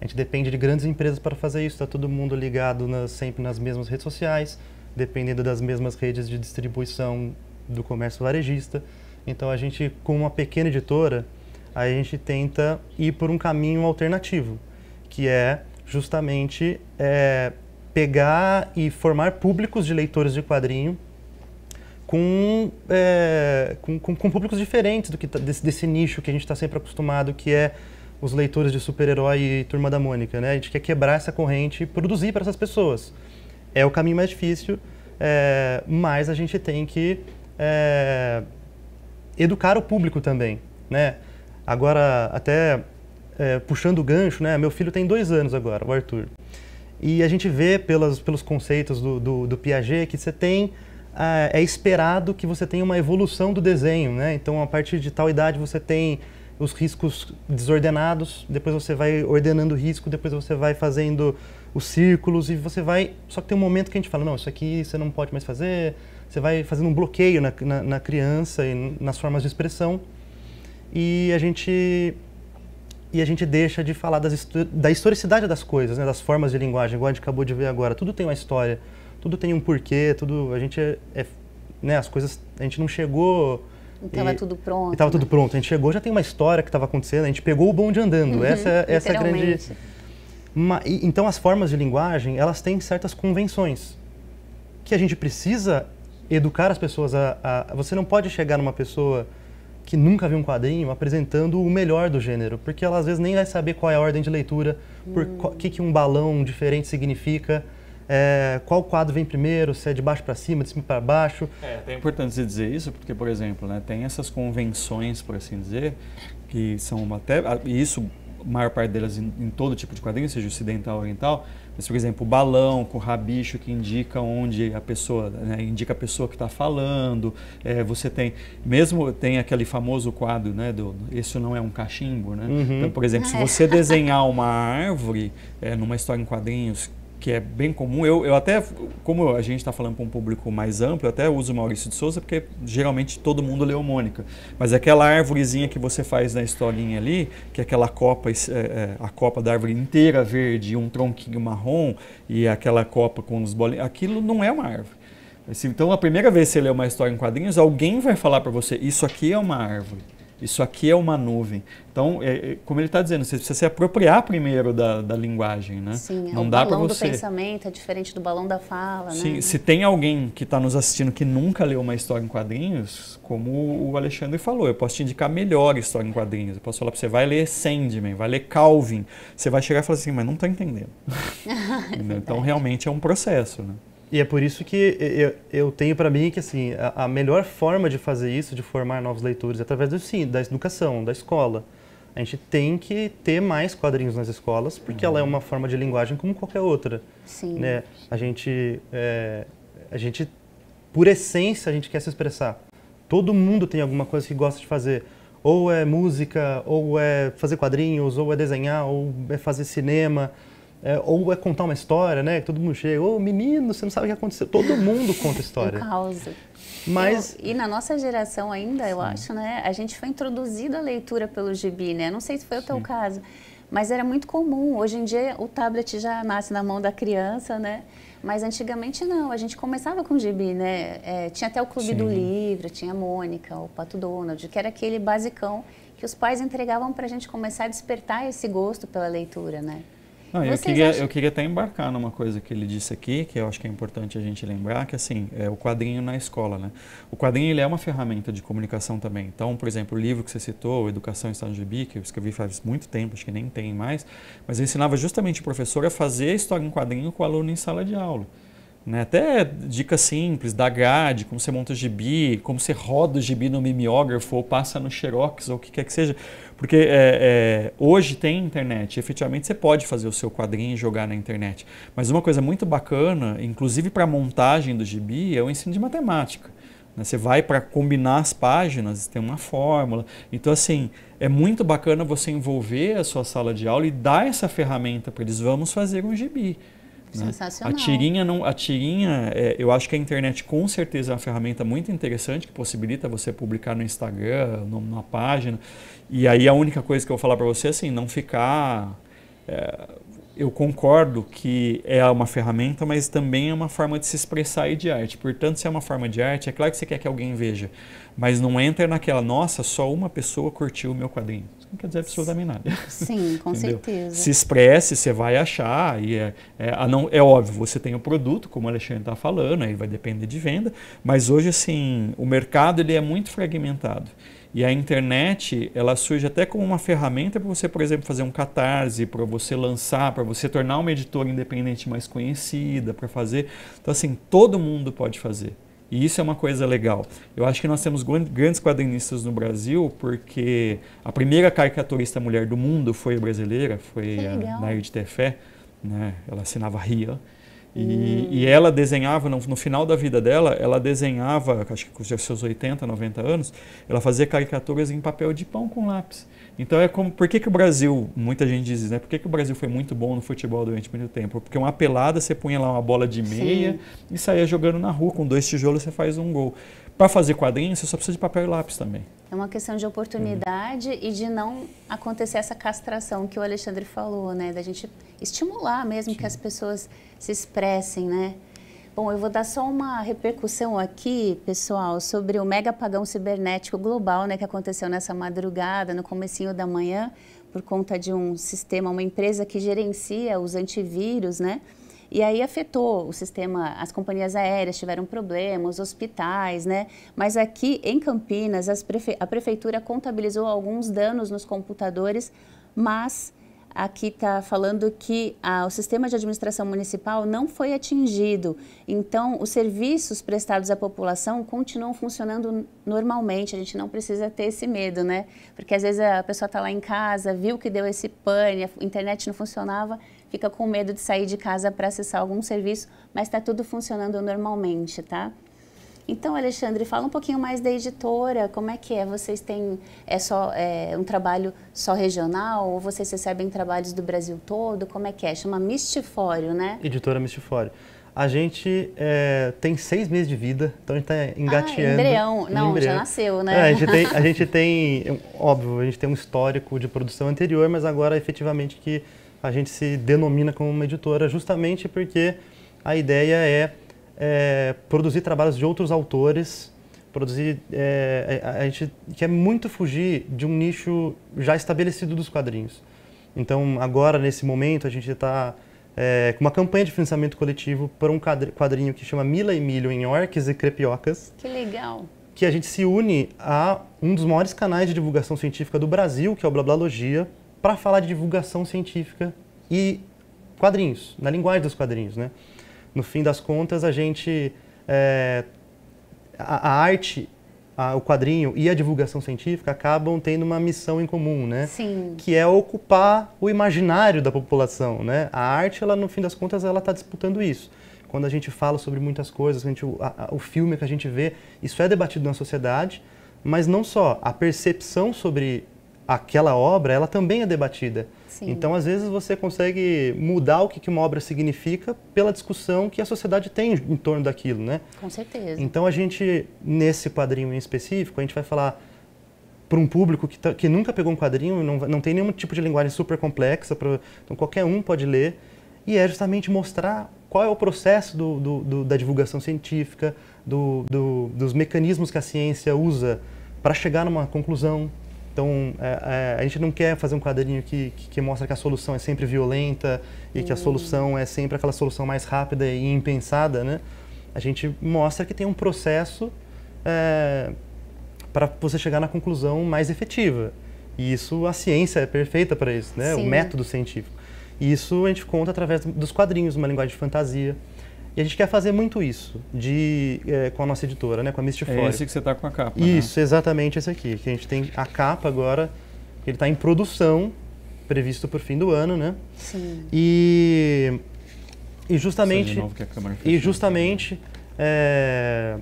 a gente depende de grandes empresas para fazer isso, está todo mundo ligado na, sempre nas mesmas redes sociais, dependendo das mesmas redes de distribuição do comércio varejista. Então a gente, com uma pequena editora, a gente tenta ir por um caminho alternativo, que é justamente é, pegar e formar públicos de leitores de quadrinho com, é, com, com, com, públicos diferentes do que tá, desse, desse nicho que a gente está sempre acostumado, que é os leitores de super-herói e Turma da Mônica, né? A gente quer quebrar essa corrente e produzir para essas pessoas. É o caminho mais difícil, é, mas a gente tem que é, educar o público também, né? Agora, até é, puxando o gancho, né? Meu filho tem dois anos agora, o Arthur. E a gente vê pelas, pelos conceitos do, do, do Piaget que você tem é, é esperado que você tenha uma evolução do desenho, né? Então, a partir de tal idade você tem os riscos desordenados, depois você vai ordenando o risco, depois você vai fazendo os círculos e você vai. Só que tem um momento que a gente fala: não, isso aqui você não pode mais fazer. Você vai fazendo um bloqueio na, na, na criança e nas formas de expressão. E a gente e a gente deixa de falar das, da historicidade das coisas, né? das formas de linguagem, igual a gente acabou de ver agora. Tudo tem uma história, tudo tem um porquê, tudo a gente é, é, né? as coisas a gente não chegou então e estava tudo pronto. né? tudo pronto. A gente chegou, já tem uma história que estava acontecendo, a gente pegou o bonde andando. Uhum, essa é, essa é grande. Uma, e, então as formas de linguagem, elas têm certas convenções que a gente precisa educar as pessoas a, a você não pode chegar numa pessoa que nunca viu um quadrinho apresentando o melhor do gênero, porque ela às vezes nem vai saber qual é a ordem de leitura, o hum. que, que um balão diferente significa é, qual quadro vem primeiro, se é de baixo para cima, de cima para baixo. É, é importante dizer isso porque, por exemplo, né, tem essas convenções, por assim dizer, que são até, e isso maior parte delas em, em, todo tipo de quadrinho, seja ocidental ou oriental, mas, por exemplo, o balão com o rabicho que indica onde a pessoa, né, indica a pessoa que está falando, é, você tem, mesmo tem aquele famoso quadro, né, do isso não é um cachimbo, né? Uhum. Então, por exemplo, se você [laughs] desenhar uma árvore é, numa história em quadrinhos que é bem comum. Eu, eu até, como a gente está falando para um público mais amplo, eu até uso Maurício de Souza porque geralmente todo mundo leu Mônica. Mas é aquela árvorezinha que você faz na historinha ali, que é aquela copa, é, é, a copa da árvore inteira verde, um tronquinho marrom e aquela copa com os bolinhos, aquilo não é uma árvore. Então, a primeira vez que você lê uma história em quadrinhos, alguém vai falar para você, isso aqui é uma árvore. Isso aqui é uma nuvem. Então, é, é como ele está dizendo, você precisa se apropriar primeiro da, da linguagem, né? Sim, é não é o dá balão você... do pensamento é diferente do balão da fala, Sim, né? se tem alguém que está nos assistindo que nunca leu uma história em quadrinhos, como o Alexandre falou, eu posso te indicar melhor história em quadrinhos. Eu posso falar para você, vai ler Sandman, vai ler Calvin. Você vai chegar e falar assim, mas não estou entendendo. [laughs] Então, [laughs] é então, realmente é um processo, né? E é por isso que eu, eu tenho para mim que assim a, a, melhor forma de fazer isso, de formar novos leitores, é através do sim, da educação, da escola. A gente tem que ter mais quadrinhos nas escolas, porque uhum. ela é uhum. uma forma de linguagem como qualquer outra. Sim. Né? A gente, é, a gente, por essência, a gente quer se expressar. Todo mundo tem alguma coisa que gosta de fazer. Ou é música, ou é fazer quadrinhos, ou é desenhar, ou é fazer cinema. É, ou é contar uma história, né? Que todo mundo chega, ô oh, menino, você não sabe o que aconteceu. Todo mundo conta história. [laughs] causa. Mas... Eu, e na nossa geração ainda, Sim. eu acho, né? A gente foi introduzido à leitura pelo gibi, né? Não sei se foi Sim. o teu caso, mas era muito comum. Hoje em dia o tablet já nasce na mão da criança, né? Mas antigamente não, a gente começava com gibi, né? É, tinha até o Clube Sim. do Livro, tinha a Mônica, o Pato Donald, que era aquele basicão que os pais entregavam para a gente começar a despertar esse gosto pela leitura, né? Não, eu, queria, acham... eu queria até embarcar numa coisa que ele disse aqui, que eu acho que é importante a gente lembrar, que assim, é o quadrinho na escola, né? O quadrinho ele é uma ferramenta de comunicação também. Então, por exemplo, o livro que você citou, Educação em Estado de Gibi, que eu escrevi faz muito tempo, acho que nem tem mais, mas eu ensinava justamente o professor a fazer história em quadrinho com o aluno em sala de aula. Né? Até dicas simples da grade, como você monta o gibi, como você roda o gibi no mimeógrafo ou passa no xerox ou o que quer que seja. Porque é, é, hoje tem internet, efetivamente você pode fazer o seu quadrinho e jogar na internet. Mas uma coisa muito bacana, inclusive para a montagem do gibi, é o ensino de matemática. Né? Você vai para combinar as páginas, tem uma fórmula. Então, assim, é muito bacana você envolver a sua sala de aula e dar essa ferramenta para eles. Vamos fazer um gibi né? Sensacional. A tirinha, não, a tirinha é, eu acho que a internet com certeza é uma ferramenta muito interessante que possibilita você publicar no Instagram, numa página. E aí a única coisa que eu vou falar para você é assim, não ficar. É, eu concordo que é uma ferramenta, mas também é uma forma de se expressar e de arte. Portanto, se é uma forma de arte, é claro que você quer que alguém veja, mas não entra naquela, nossa, só uma pessoa curtiu o meu quadrinho não quer dizer absolutamente nada. Sim, [laughs] com certeza. Se expresse, você vai achar, e é, é, não, é óbvio, você tem o produto, como o Alexandre está falando, aí vai depender de venda, mas hoje, assim, o mercado ele é muito fragmentado. E a internet, ela surge até como uma ferramenta para você, por exemplo, fazer um catarse, para você lançar, para você tornar uma editora independente mais conhecida, para fazer. Então, assim, todo mundo pode fazer. E isso é uma coisa legal. Eu acho que nós temos grandes quadrinistas no Brasil, porque a primeira caricaturista mulher do mundo foi brasileira, foi a Nair de Tefé, né? Ela assinava Ria. E, hum. e ela desenhava, no, no, final da vida dela, ela desenhava, acho que com seus 80, 90 anos, ela fazia caricaturas em papel de pão com lápis. Então é como, por que, que o Brasil, muita gente diz né? Por que, que o Brasil foi muito bom no futebol durante muito tempo? Porque uma pelada você punha lá uma bola de meia Sim. e saía jogando na rua, com dois tijolos você faz um gol. Para fazer quadrinhos, você só precisa de papel e lápis também. É uma questão de oportunidade uhum. e de não acontecer essa castração que o Alexandre falou, né? Da gente estimular mesmo Sim. que as pessoas se expressem, né? Bom, eu vou dar só uma repercussão aqui, pessoal, sobre o mega apagão cibernético global, né, que aconteceu nessa madrugada, no comecinho da manhã, por conta de um sistema, uma empresa que gerencia os antivírus, né? E aí afetou o sistema, as companhias aéreas tiveram problemas, hospitais, né? Mas aqui em Campinas, prefe... a prefeitura contabilizou alguns danos nos computadores, mas aqui está falando que o sistema de administração municipal não foi atingido. Então, os serviços prestados à população continuam funcionando normalmente. A gente não precisa ter esse medo, né? Porque às vezes a pessoa está lá em casa, viu que deu esse pane, a internet não funcionava, fica com medo de sair de casa para acessar algum serviço, mas está tudo funcionando normalmente, tá? Então, Alexandre, fala um pouquinho mais da editora. Como é que é? Vocês têm é só é, um trabalho só regional ou vocês recebem trabalhos do Brasil todo? Como é que é? Chama Mistifório, né? Editora Mistifório. A gente é, tem seis meses de vida, então a gente está engateando. Ah, embrião. Não, embrião. já nasceu, né? É, a, gente tem, a gente tem, óbvio, a gente tem um histórico de produção anterior, mas agora efetivamente que a gente se denomina como uma editora justamente porque a ideia é é, produzir trabalhos de outros autores, produzir é, a, é, a, gente quer muito fugir de um nicho já estabelecido dos quadrinhos. Então agora nesse momento a gente está é, com uma campanha de financiamento coletivo para um quadrinho que chama Mila e Milho em Orques e Crepiocas. Que legal! Que a gente se une a um dos maiores canais de divulgação científica do Brasil, que é o Blablalogia, para falar de divulgação científica e quadrinhos, na linguagem dos quadrinhos, né? no fim das contas, a gente. É, a, a, arte, a, o quadrinho e a divulgação científica acabam tendo uma missão em comum, né? Sim. Que é ocupar o imaginário da população, né? A arte, ela, no fim das contas, ela está disputando isso. Quando a gente fala sobre muitas coisas, a gente, a, o filme que a gente vê, isso é debatido na sociedade, mas não só. A percepção sobre aquela obra, ela também é debatida. Sim. Então, às vezes, você consegue mudar o que uma obra significa pela discussão que a sociedade tem em torno daquilo, né? Com certeza. Então, a gente, nesse quadrinho em específico, a gente vai falar para um público que, tá, que nunca pegou um quadrinho, não, não tem nenhum tipo de linguagem super complexa, pra, então qualquer um pode ler, e é justamente mostrar qual é o processo do, do, do, da divulgação científica, dos mecanismos que a ciência usa para chegar numa conclusão, então, é, é, a gente não quer fazer um quadrinho que, que, que, mostra que a solução é sempre violenta e que a hum. solução é sempre aquela solução mais rápida e impensada, né? A gente mostra que tem um processo é, para você chegar na conclusão mais efetiva. E isso, a ciência é perfeita para isso, né? Sim. O método científico. E isso a gente conta através dos quadrinhos, uma linguagem de fantasia. E a gente quer fazer muito isso de, é, com a nossa editora, né, com a Mystifória. É esse que você está com a capa. Né? Isso, né? exatamente esse aqui. Que a gente tem a capa agora, ele está em produção, previsto para o fim do ano, né? Sim. E, e justamente. É e justamente. Né? É,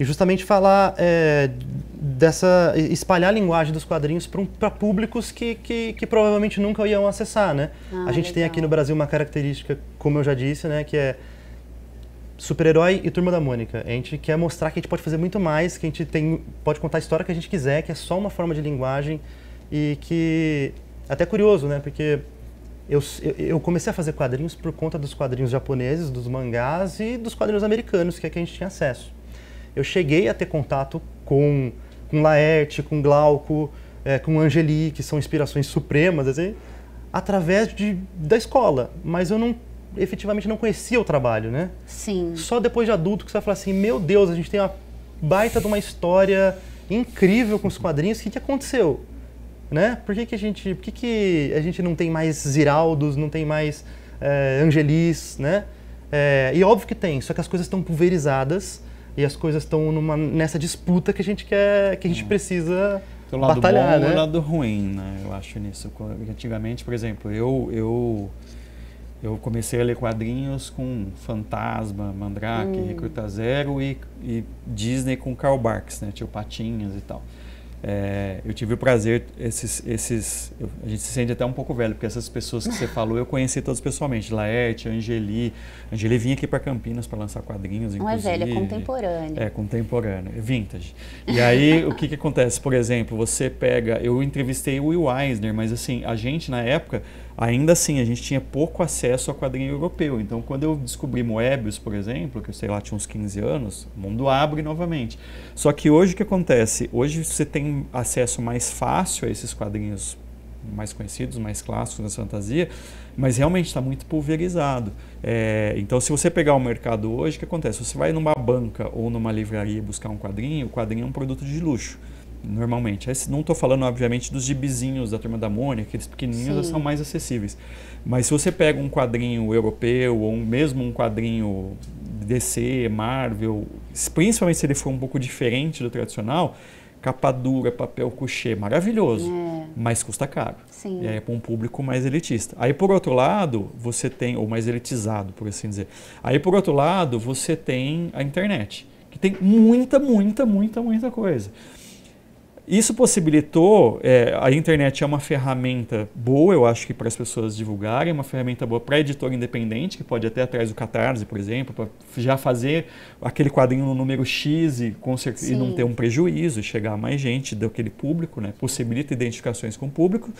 e justamente falar é, dessa. espalhar a linguagem dos quadrinhos para públicos que, que, que, provavelmente nunca iam acessar, né? Ah, a gente legal. tem aqui no Brasil uma característica, como eu já disse, né? Que é super-herói e Turma da Mônica. A gente quer mostrar que a gente pode fazer muito mais, que a gente tem, pode contar a história que a gente quiser, que é só uma forma de linguagem e que... Até é curioso, né? Porque eu, eu comecei a fazer quadrinhos por conta dos quadrinhos japoneses, dos mangás e dos quadrinhos americanos, que é que a gente tinha acesso. Eu cheguei a ter contato com, com Laerte, com Glauco, é, com Angeli, que são inspirações supremas, assim, através de, da escola. Mas eu não efetivamente não conhecia o trabalho, né? Sim. Só depois de adulto que você vai falar assim, meu Deus, a gente tem uma baita de uma história incrível com os quadrinhos, o que, que aconteceu? Né? Por que, que, a gente, por que, que a gente não tem mais Ziraldos, não tem mais é, Angelis, né? É, e óbvio que tem, só que as coisas estão pulverizadas e as coisas estão nessa disputa que a gente quer, que a gente é. precisa lado batalhar, bom né? e lado ruim, né? Eu acho nisso. Antigamente, por exemplo, eu, eu eu comecei a ler quadrinhos com Fantasma, Mandrake, hum. Recruta Zero e, e, Disney com Karl Barks, né? Tio Patinhas e tal. É, eu tive o prazer, esses, esses eu, a gente se sente até um pouco velho, porque essas pessoas que você [laughs] falou eu conheci todas pessoalmente, Laerte, Angeli, Angeli vinha aqui para Campinas para lançar quadrinhos, Não é velha, é contemporânea. É, contemporânea, é vintage. E [laughs] aí, o que que acontece? Por exemplo, você pega, eu entrevistei o Will Eisner, mas assim, a gente na época, ainda assim a gente tinha pouco acesso a quadrinho europeu. Então, quando eu descobri Moebius, por exemplo, que eu sei lá, tinha uns 15 anos, o mundo abre novamente. Só que hoje o que acontece? Hoje você tem acesso mais fácil a esses quadrinhos mais conhecidos, mais clássicos da fantasia, mas realmente está muito pulverizado. É, então, se você pegar o mercado hoje, o que acontece? Você vai numa banca ou numa livraria buscar um quadrinho, o quadrinho é um produto de luxo normalmente. Não estou falando, obviamente, dos gibizinhos da Turma da Mônica, aqueles pequenininhos são mais acessíveis. Mas se você pega um quadrinho europeu ou mesmo um quadrinho DC, Marvel, principalmente se ele for um pouco diferente do tradicional, capa dura, papel couché, maravilhoso, é. mas custa caro. Sim. É para um público mais elitista. Aí por outro lado, você tem ou mais elitizado, por assim dizer. Aí por outro lado, você tem a internet, que tem muita, muita, muita, muita coisa. Isso possibilitou, é, a internet é uma ferramenta boa, eu acho que para as pessoas divulgarem, é uma ferramenta boa para editor independente, que pode até atrás do Catarse, por exemplo, para já fazer aquele quadrinho no número X e, e não ter um prejuízo, chegar a mais gente daquele público, né? possibilita identificações com o público.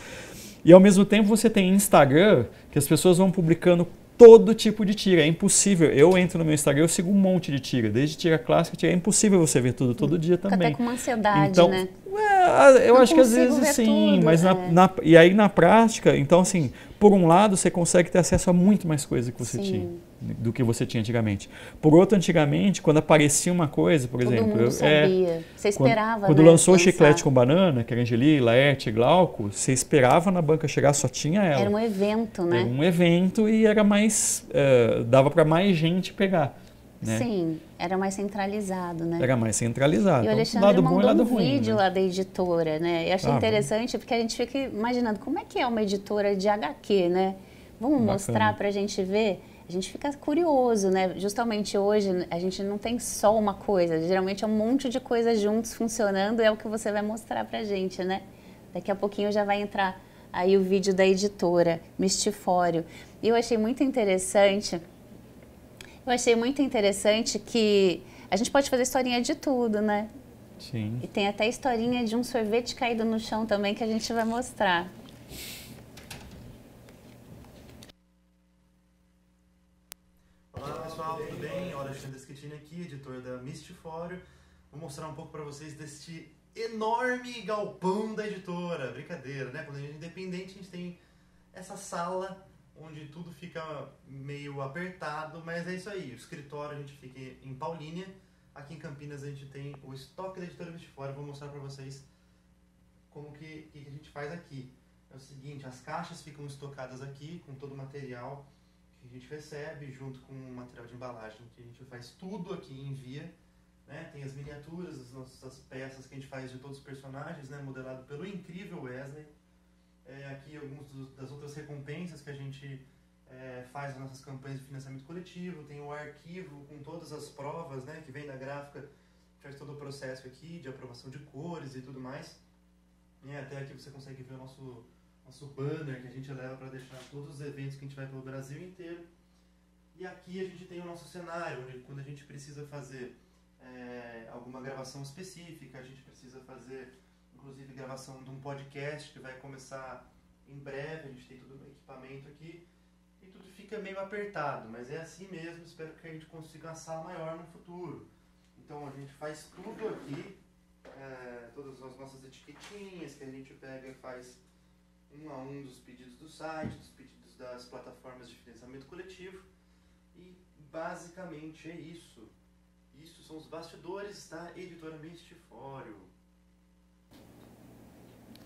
E ao mesmo tempo você tem Instagram, que as pessoas vão publicando todo tipo de tira. É impossível. Eu entro no meu Instagram, eu sigo um monte de tira, desde tira clássica, tira. é impossível você ver tudo todo dia Fica também. Até com uma ansiedade, então, né? É, eu Não acho que às vezes sim, tudo, mas é. na, na, e aí na prática, então assim, por um lado você consegue ter acesso a muito mais coisa que você sim. tinha do que você tinha antigamente. Por outro, antigamente, quando aparecia uma coisa, por Todo exemplo. Mundo eu, é, sabia. É, você esperava. Quando, quando né, lançou pensar. o chiclete com banana, que era Angeli, Laerte, Glauco, você esperava na banca chegar, só tinha ela. Era um evento, né? Era um evento e era mais. Uh, dava para mais gente pegar. Né? Sim, era mais centralizado, né? Era mais centralizado. E o então, Alexandre lado mandou bom lado um ruim, vídeo né? lá da editora, né? Eu achei ah, interessante porque a gente fica imaginando como é que é uma editora de HQ, né? Vamos bacana. mostrar para a gente ver a gente fica curioso, né? Justamente hoje a gente não tem só uma coisa, geralmente é um monte de coisas juntos funcionando, é o que você vai mostrar pra gente, né? Daqui a pouquinho já vai entrar aí o vídeo da editora, Mistifório. E eu achei muito interessante, eu achei muito interessante que a gente pode fazer historinha de tudo, né? Sim. E tem até historinha de um sorvete caído no chão também que a gente vai mostrar. da Mistifório. Vou mostrar um pouco para vocês deste enorme galpão da editora. Brincadeira, né? Quando a gente é independente, a gente tem essa sala onde tudo fica meio apertado, mas é isso aí. O escritório a gente fica em Paulínia. Aqui em Campinas a gente tem o estoque da editora Mistifório. Vou mostrar para vocês como que, que a gente faz aqui. É o seguinte, as caixas ficam estocadas aqui com todo o material que a gente recebe junto com o material de embalagem que a gente faz tudo aqui envia né tem as miniaturas as nossas peças que a gente faz de todos os personagens né modelado pelo incrível Wesley é, aqui algumas das outras recompensas que a gente é, faz nas nossas campanhas de financiamento coletivo tem o arquivo com todas as provas né que vem da gráfica faz todo o processo aqui de aprovação de cores e tudo mais e até aqui você consegue ver o nosso nosso banner que a gente leva para deixar todos os eventos que a gente vai pelo Brasil inteiro. E aqui a gente tem o nosso cenário, onde quando a gente precisa fazer é, alguma gravação específica, a gente precisa fazer, inclusive, gravação de um podcast que vai começar em breve, a gente tem todo o equipamento aqui, e tudo fica meio apertado, mas é assim mesmo, espero que a gente consiga uma sala maior no futuro. Então a gente faz tudo aqui, é, todas as nossas etiquetinhas que a gente pega faz um a um dos pedidos do site, dos pedidos das plataformas de financiamento coletivo. E basicamente é isso. Isso são os bastidores da editora Mistifório.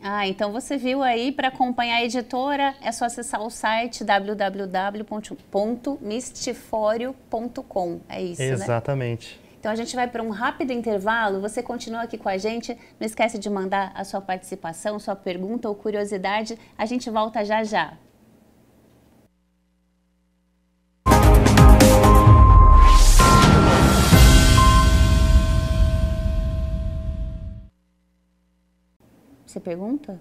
Ah, então você viu aí, para acompanhar a editora, é só acessar o site www.mistifório.com. É isso, Exatamente. né? Exatamente. Então a gente vai para um rápido intervalo. Você continua aqui com a gente. Não esquece de mandar a sua participação, sua pergunta ou curiosidade. A gente volta já já. Você pergunta?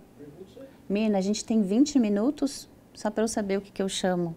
Mina, a gente tem 20 minutos só para eu saber o que, que eu chamo.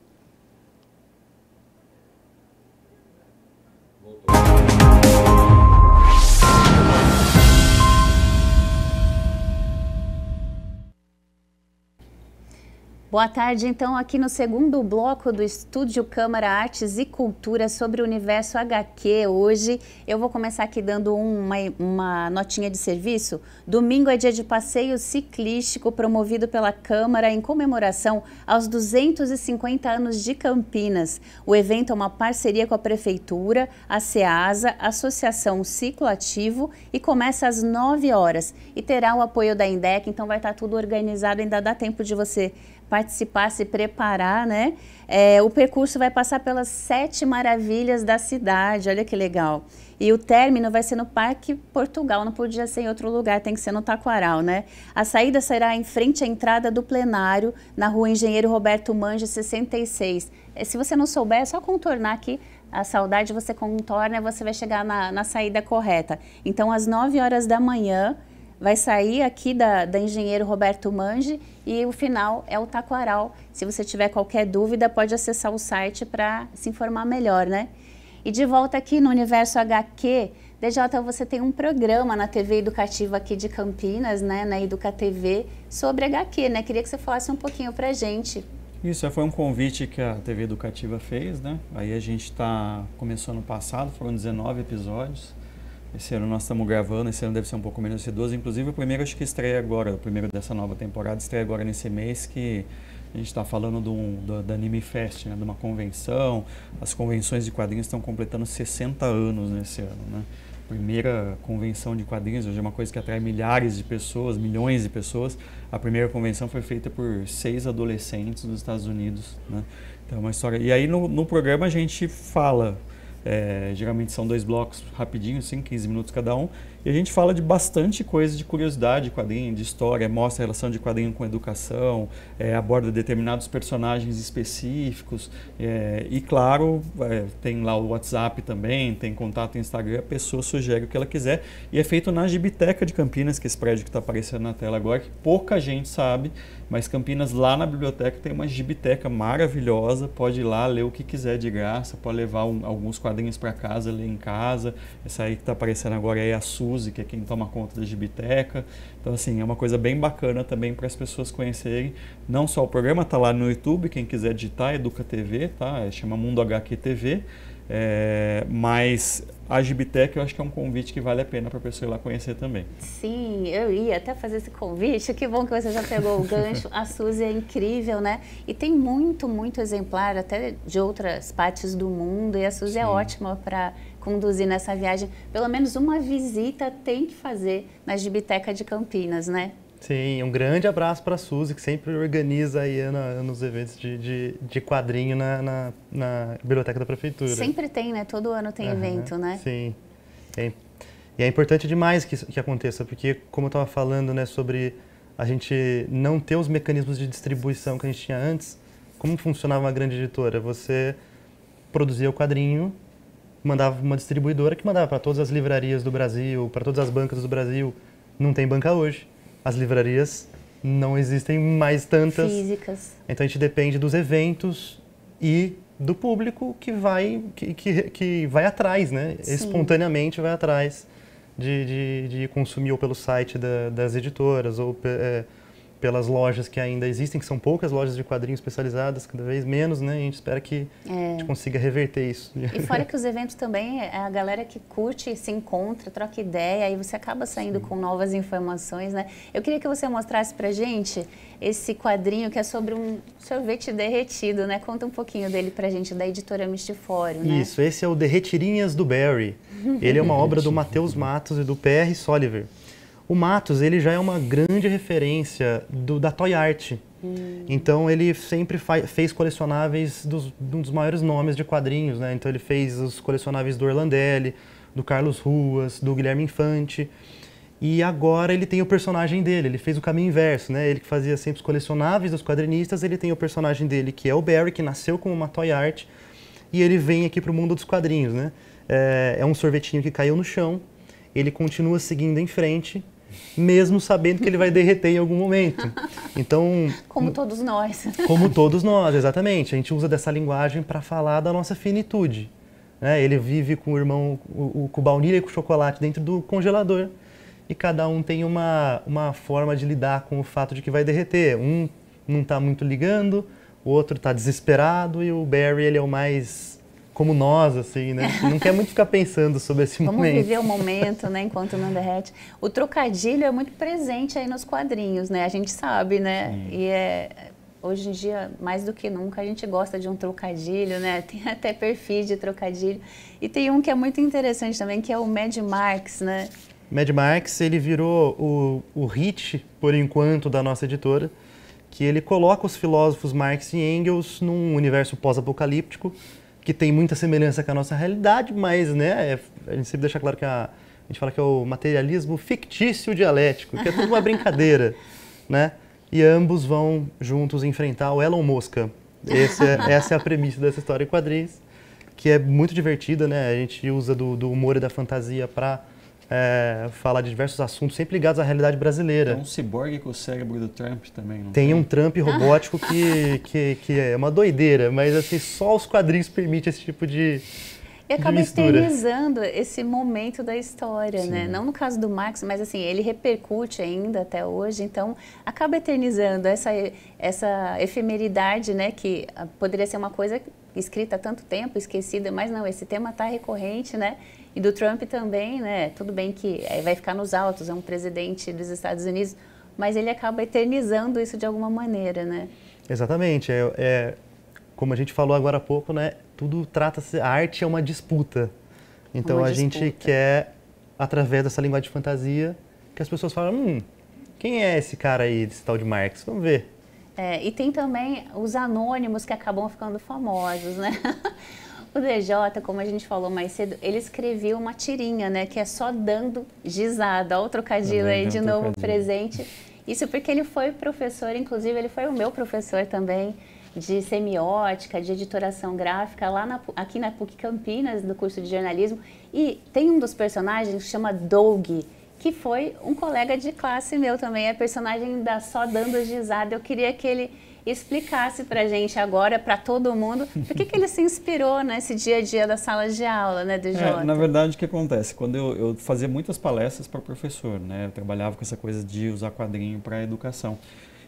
Boa tarde, então, aqui no segundo bloco do Estúdio Câmara Artes e Cultura sobre o universo HQ. Hoje eu vou começar aqui dando uma, uma notinha de serviço. Domingo é dia de passeio ciclístico promovido pela Câmara em comemoração aos 250 anos de Campinas. O evento é uma parceria com a Prefeitura, a SEASA, Associação Cicloativo e começa às 9 horas e terá o apoio da INDEC, então vai estar tudo organizado, ainda dá tempo de você participar, se preparar, né? É, o percurso vai passar pelas sete maravilhas da cidade, olha que legal. E o término vai ser no Parque Portugal, não podia ser em outro lugar, tem que ser no Taquaral, né? A saída será em frente à entrada do plenário, na rua Engenheiro Roberto Manja, 66. É, se você não souber, é só contornar aqui a saudade, você contorna e você vai chegar na, na saída correta. Então, às 9 horas da manhã, vai sair aqui da, da engenheiro Roberto Mange e o final é o Taquaral. Se você tiver qualquer dúvida, pode acessar o site para se informar melhor, né? E de volta aqui no Universo HQ, DJ, você tem um programa na TV educativa aqui de Campinas, né, na Educa TV, sobre HQ, né? Queria que você falasse um pouquinho pra gente. Isso, é, foi um convite que a TV Educativa fez, né? Aí a gente tá, começou no passado, foram 19 episódios. Esse ano nós estamos gravando, esse ano deve ser um pouco menos sedoso. Inclusive, o primeiro acho que estreia agora, o primeiro dessa nova temporada estreia agora nesse mês que a gente está falando do, do, da Anime Fest, né, de uma convenção. As convenções de quadrinhos estão completando 60 anos nesse ano, né? Primeira convenção de quadrinhos, hoje é uma coisa que atrai milhares de pessoas, milhões de pessoas. A primeira convenção foi feita por seis adolescentes dos Estados Unidos, né? Então é uma história. E aí no, no programa a gente fala é, geralmente são dois blocos rapidinho assim 15 minutos cada um. E a gente fala de bastante coisa de curiosidade de quadrinho, de história, mostra a relação de quadrinho com educação, é, aborda determinados personagens específicos. É, e claro, é, tem lá o WhatsApp também, tem contato no Instagram, a pessoa sugere o que ela quiser. E é feito na Gibiteca de Campinas, que é esse prédio que está aparecendo na tela agora, que pouca gente sabe. Mas Campinas, lá na biblioteca, tem uma gibiteca maravilhosa. Pode ir lá ler o que quiser de graça, pode levar um, alguns quadrinhos para casa, ler em casa. Essa aí que está aparecendo agora é a Suzy, que é quem toma conta da gibiteca. Então, assim, é uma coisa bem bacana também para as pessoas conhecerem. Não só o programa, está lá no YouTube, quem quiser digitar, Educa TV, tá? É, chama Mundo HQ TV. É, mas a Gibitec eu acho que é um convite que vale a pena para a pessoa ir lá conhecer também. Sim, eu ia até fazer esse convite. Que bom que você já pegou o [laughs] gancho. A Suzy é incrível, né? E tem muito, muito exemplar, até de outras partes do mundo. E a Suzy é Sim. é ótima para conduzir nessa viagem. Pelo menos uma visita tem que fazer na Gibiteca de Campinas, né? Sim, um grande abraço para a Suzy, que sempre organiza aí nos eventos de, de, de quadrinho na, na, na, biblioteca da prefeitura. Sempre tem, né? Todo ano tem uhum, evento, né? Sim. É e é importante demais que, que aconteça, porque como eu estava falando né, sobre a gente não ter os mecanismos de distribuição que a gente tinha antes, como funcionava uma grande editora? Você produzia o quadrinho, mandava uma distribuidora que mandava para todas as livrarias do Brasil, para todas as bancas do Brasil. Não tem banca hoje as livrarias não existem mais tantas. Físicas. Então a gente depende dos eventos e do público que vai, que, que, que vai atrás, né? Sim. Espontaneamente vai atrás de, de, de, consumir ou pelo site da, das editoras ou é, pelas lojas que ainda existem, que são poucas lojas de quadrinhos especializadas, cada vez menos, né? a gente espera que é. a gente consiga reverter isso. E fora que os eventos também, é, a galera que curte, se encontra, troca ideia, aí você acaba saindo Sim. com novas informações, né? Eu queria que você mostrasse pra gente esse quadrinho que é sobre um sorvete derretido, né? Conta um pouquinho dele pra gente, da editora Mistifório, né? Isso, esse é o Derretirinhas do Barry. Ele é uma obra do Matheus Matos e do PR Soliver. O Matos, ele já é uma grande referência do, da toy art. Hum. Então ele sempre fez colecionáveis dos, de um dos maiores nomes de quadrinhos, né? Então ele fez os colecionáveis do Orlandelli, do Carlos Ruas, do Guilherme Infante. E agora ele tem o personagem dele, ele fez o caminho inverso, né? Ele que fazia sempre os colecionáveis dos quadrinistas, ele tem o personagem dele, que é o Barry, que nasceu como uma toy art, e ele vem aqui para o mundo dos quadrinhos, né? É, é um sorvetinho que caiu no chão, ele continua seguindo em frente, mesmo sabendo que ele vai derreter em algum momento. [laughs] Então, como todos nós. [laughs] Como todos nós, exatamente. A gente usa dessa linguagem para falar da nossa finitude. Né? Ele vive com o irmão, o, com baunilha e com o chocolate dentro do congelador. E cada um tem uma, uma forma de lidar com o fato de que vai derreter. Um não está muito ligando, o outro está desesperado e o Barry ele é o mais como nós, assim, né? [laughs] Não quer muito ficar pensando sobre esse Vamos momento. Vamos viver o momento, né? Enquanto não derrete. O trocadilho é muito presente aí nos quadrinhos, né? A gente sabe, né? Sim. E é, hoje em dia, mais do que nunca, a gente gosta de um trocadilho, né? [laughs] Tem até perfis de trocadilho. E tem um que é muito interessante também, que é o Mad Marx, né? Mad Marx, ele virou o, o hit, por enquanto, da nossa editora, que ele coloca os filósofos Marx e Engels num universo pós-apocalíptico, que tem muita semelhança com a nossa realidade, mas né, é, a gente sempre deixa claro que a, a gente fala que é o materialismo fictício dialético, que é tudo uma brincadeira, [laughs] né? E ambos vão juntos enfrentar o Elon Mosca. É, [laughs] essa é a premissa dessa história em quadris, que é muito divertida, né? A gente usa do, do humor e da fantasia para é, falar de diversos assuntos, sempre ligados à realidade brasileira. Tem é um ciborgue com o cérebro do Trump também, não tem? Tem um Trump robótico que, que, que é uma doideira, mas assim, só os quadrinhos permitem esse tipo de, e acaba eternizando esse momento da história, né? Sim. né? Não no caso do Marx, mas assim, ele repercute ainda até hoje, então acaba eternizando essa, essa efemeridade, né? Que ah, poderia ser uma coisa escrita há tanto tempo, esquecida, mas não, esse tema está recorrente, né? E do Trump também, né? Tudo bem que é, vai ficar nos altos, é um presidente dos Estados Unidos, mas ele acaba eternizando isso de alguma maneira, né? Exatamente. É, é como a gente falou agora há pouco, né? Tudo trata-se. A arte é uma disputa. Então uma a disputa. gente quer, através dessa linguagem de fantasia, que as pessoas falam: hum, quem é esse cara aí, esse tal de Marx? Vamos ver. É, e tem também os anônimos que acabam ficando famosos, né? [laughs] O DJ, como a gente falou mais cedo, ele escreveu uma tirinha, né? Que é só dando gizada. Olha o trocadilho tá aí de novo trocadilho. presente. Isso porque ele foi professor, inclusive ele foi o meu professor também de semiótica, de editoração gráfica, lá na, aqui na PUC Campinas, do curso de jornalismo. E tem um dos personagens que chama Doug, que foi um colega de classe meu também, é personagem da Só Dando Gizada. Eu queria que ele explicasse para a gente agora, para todo mundo, por que, que ele se inspirou nesse dia a dia da sala de aula, né, do É, na verdade, o que acontece? Quando eu, eu fazia muitas palestras para professor, né? Eu trabalhava com essa coisa de usar quadrinho para educação.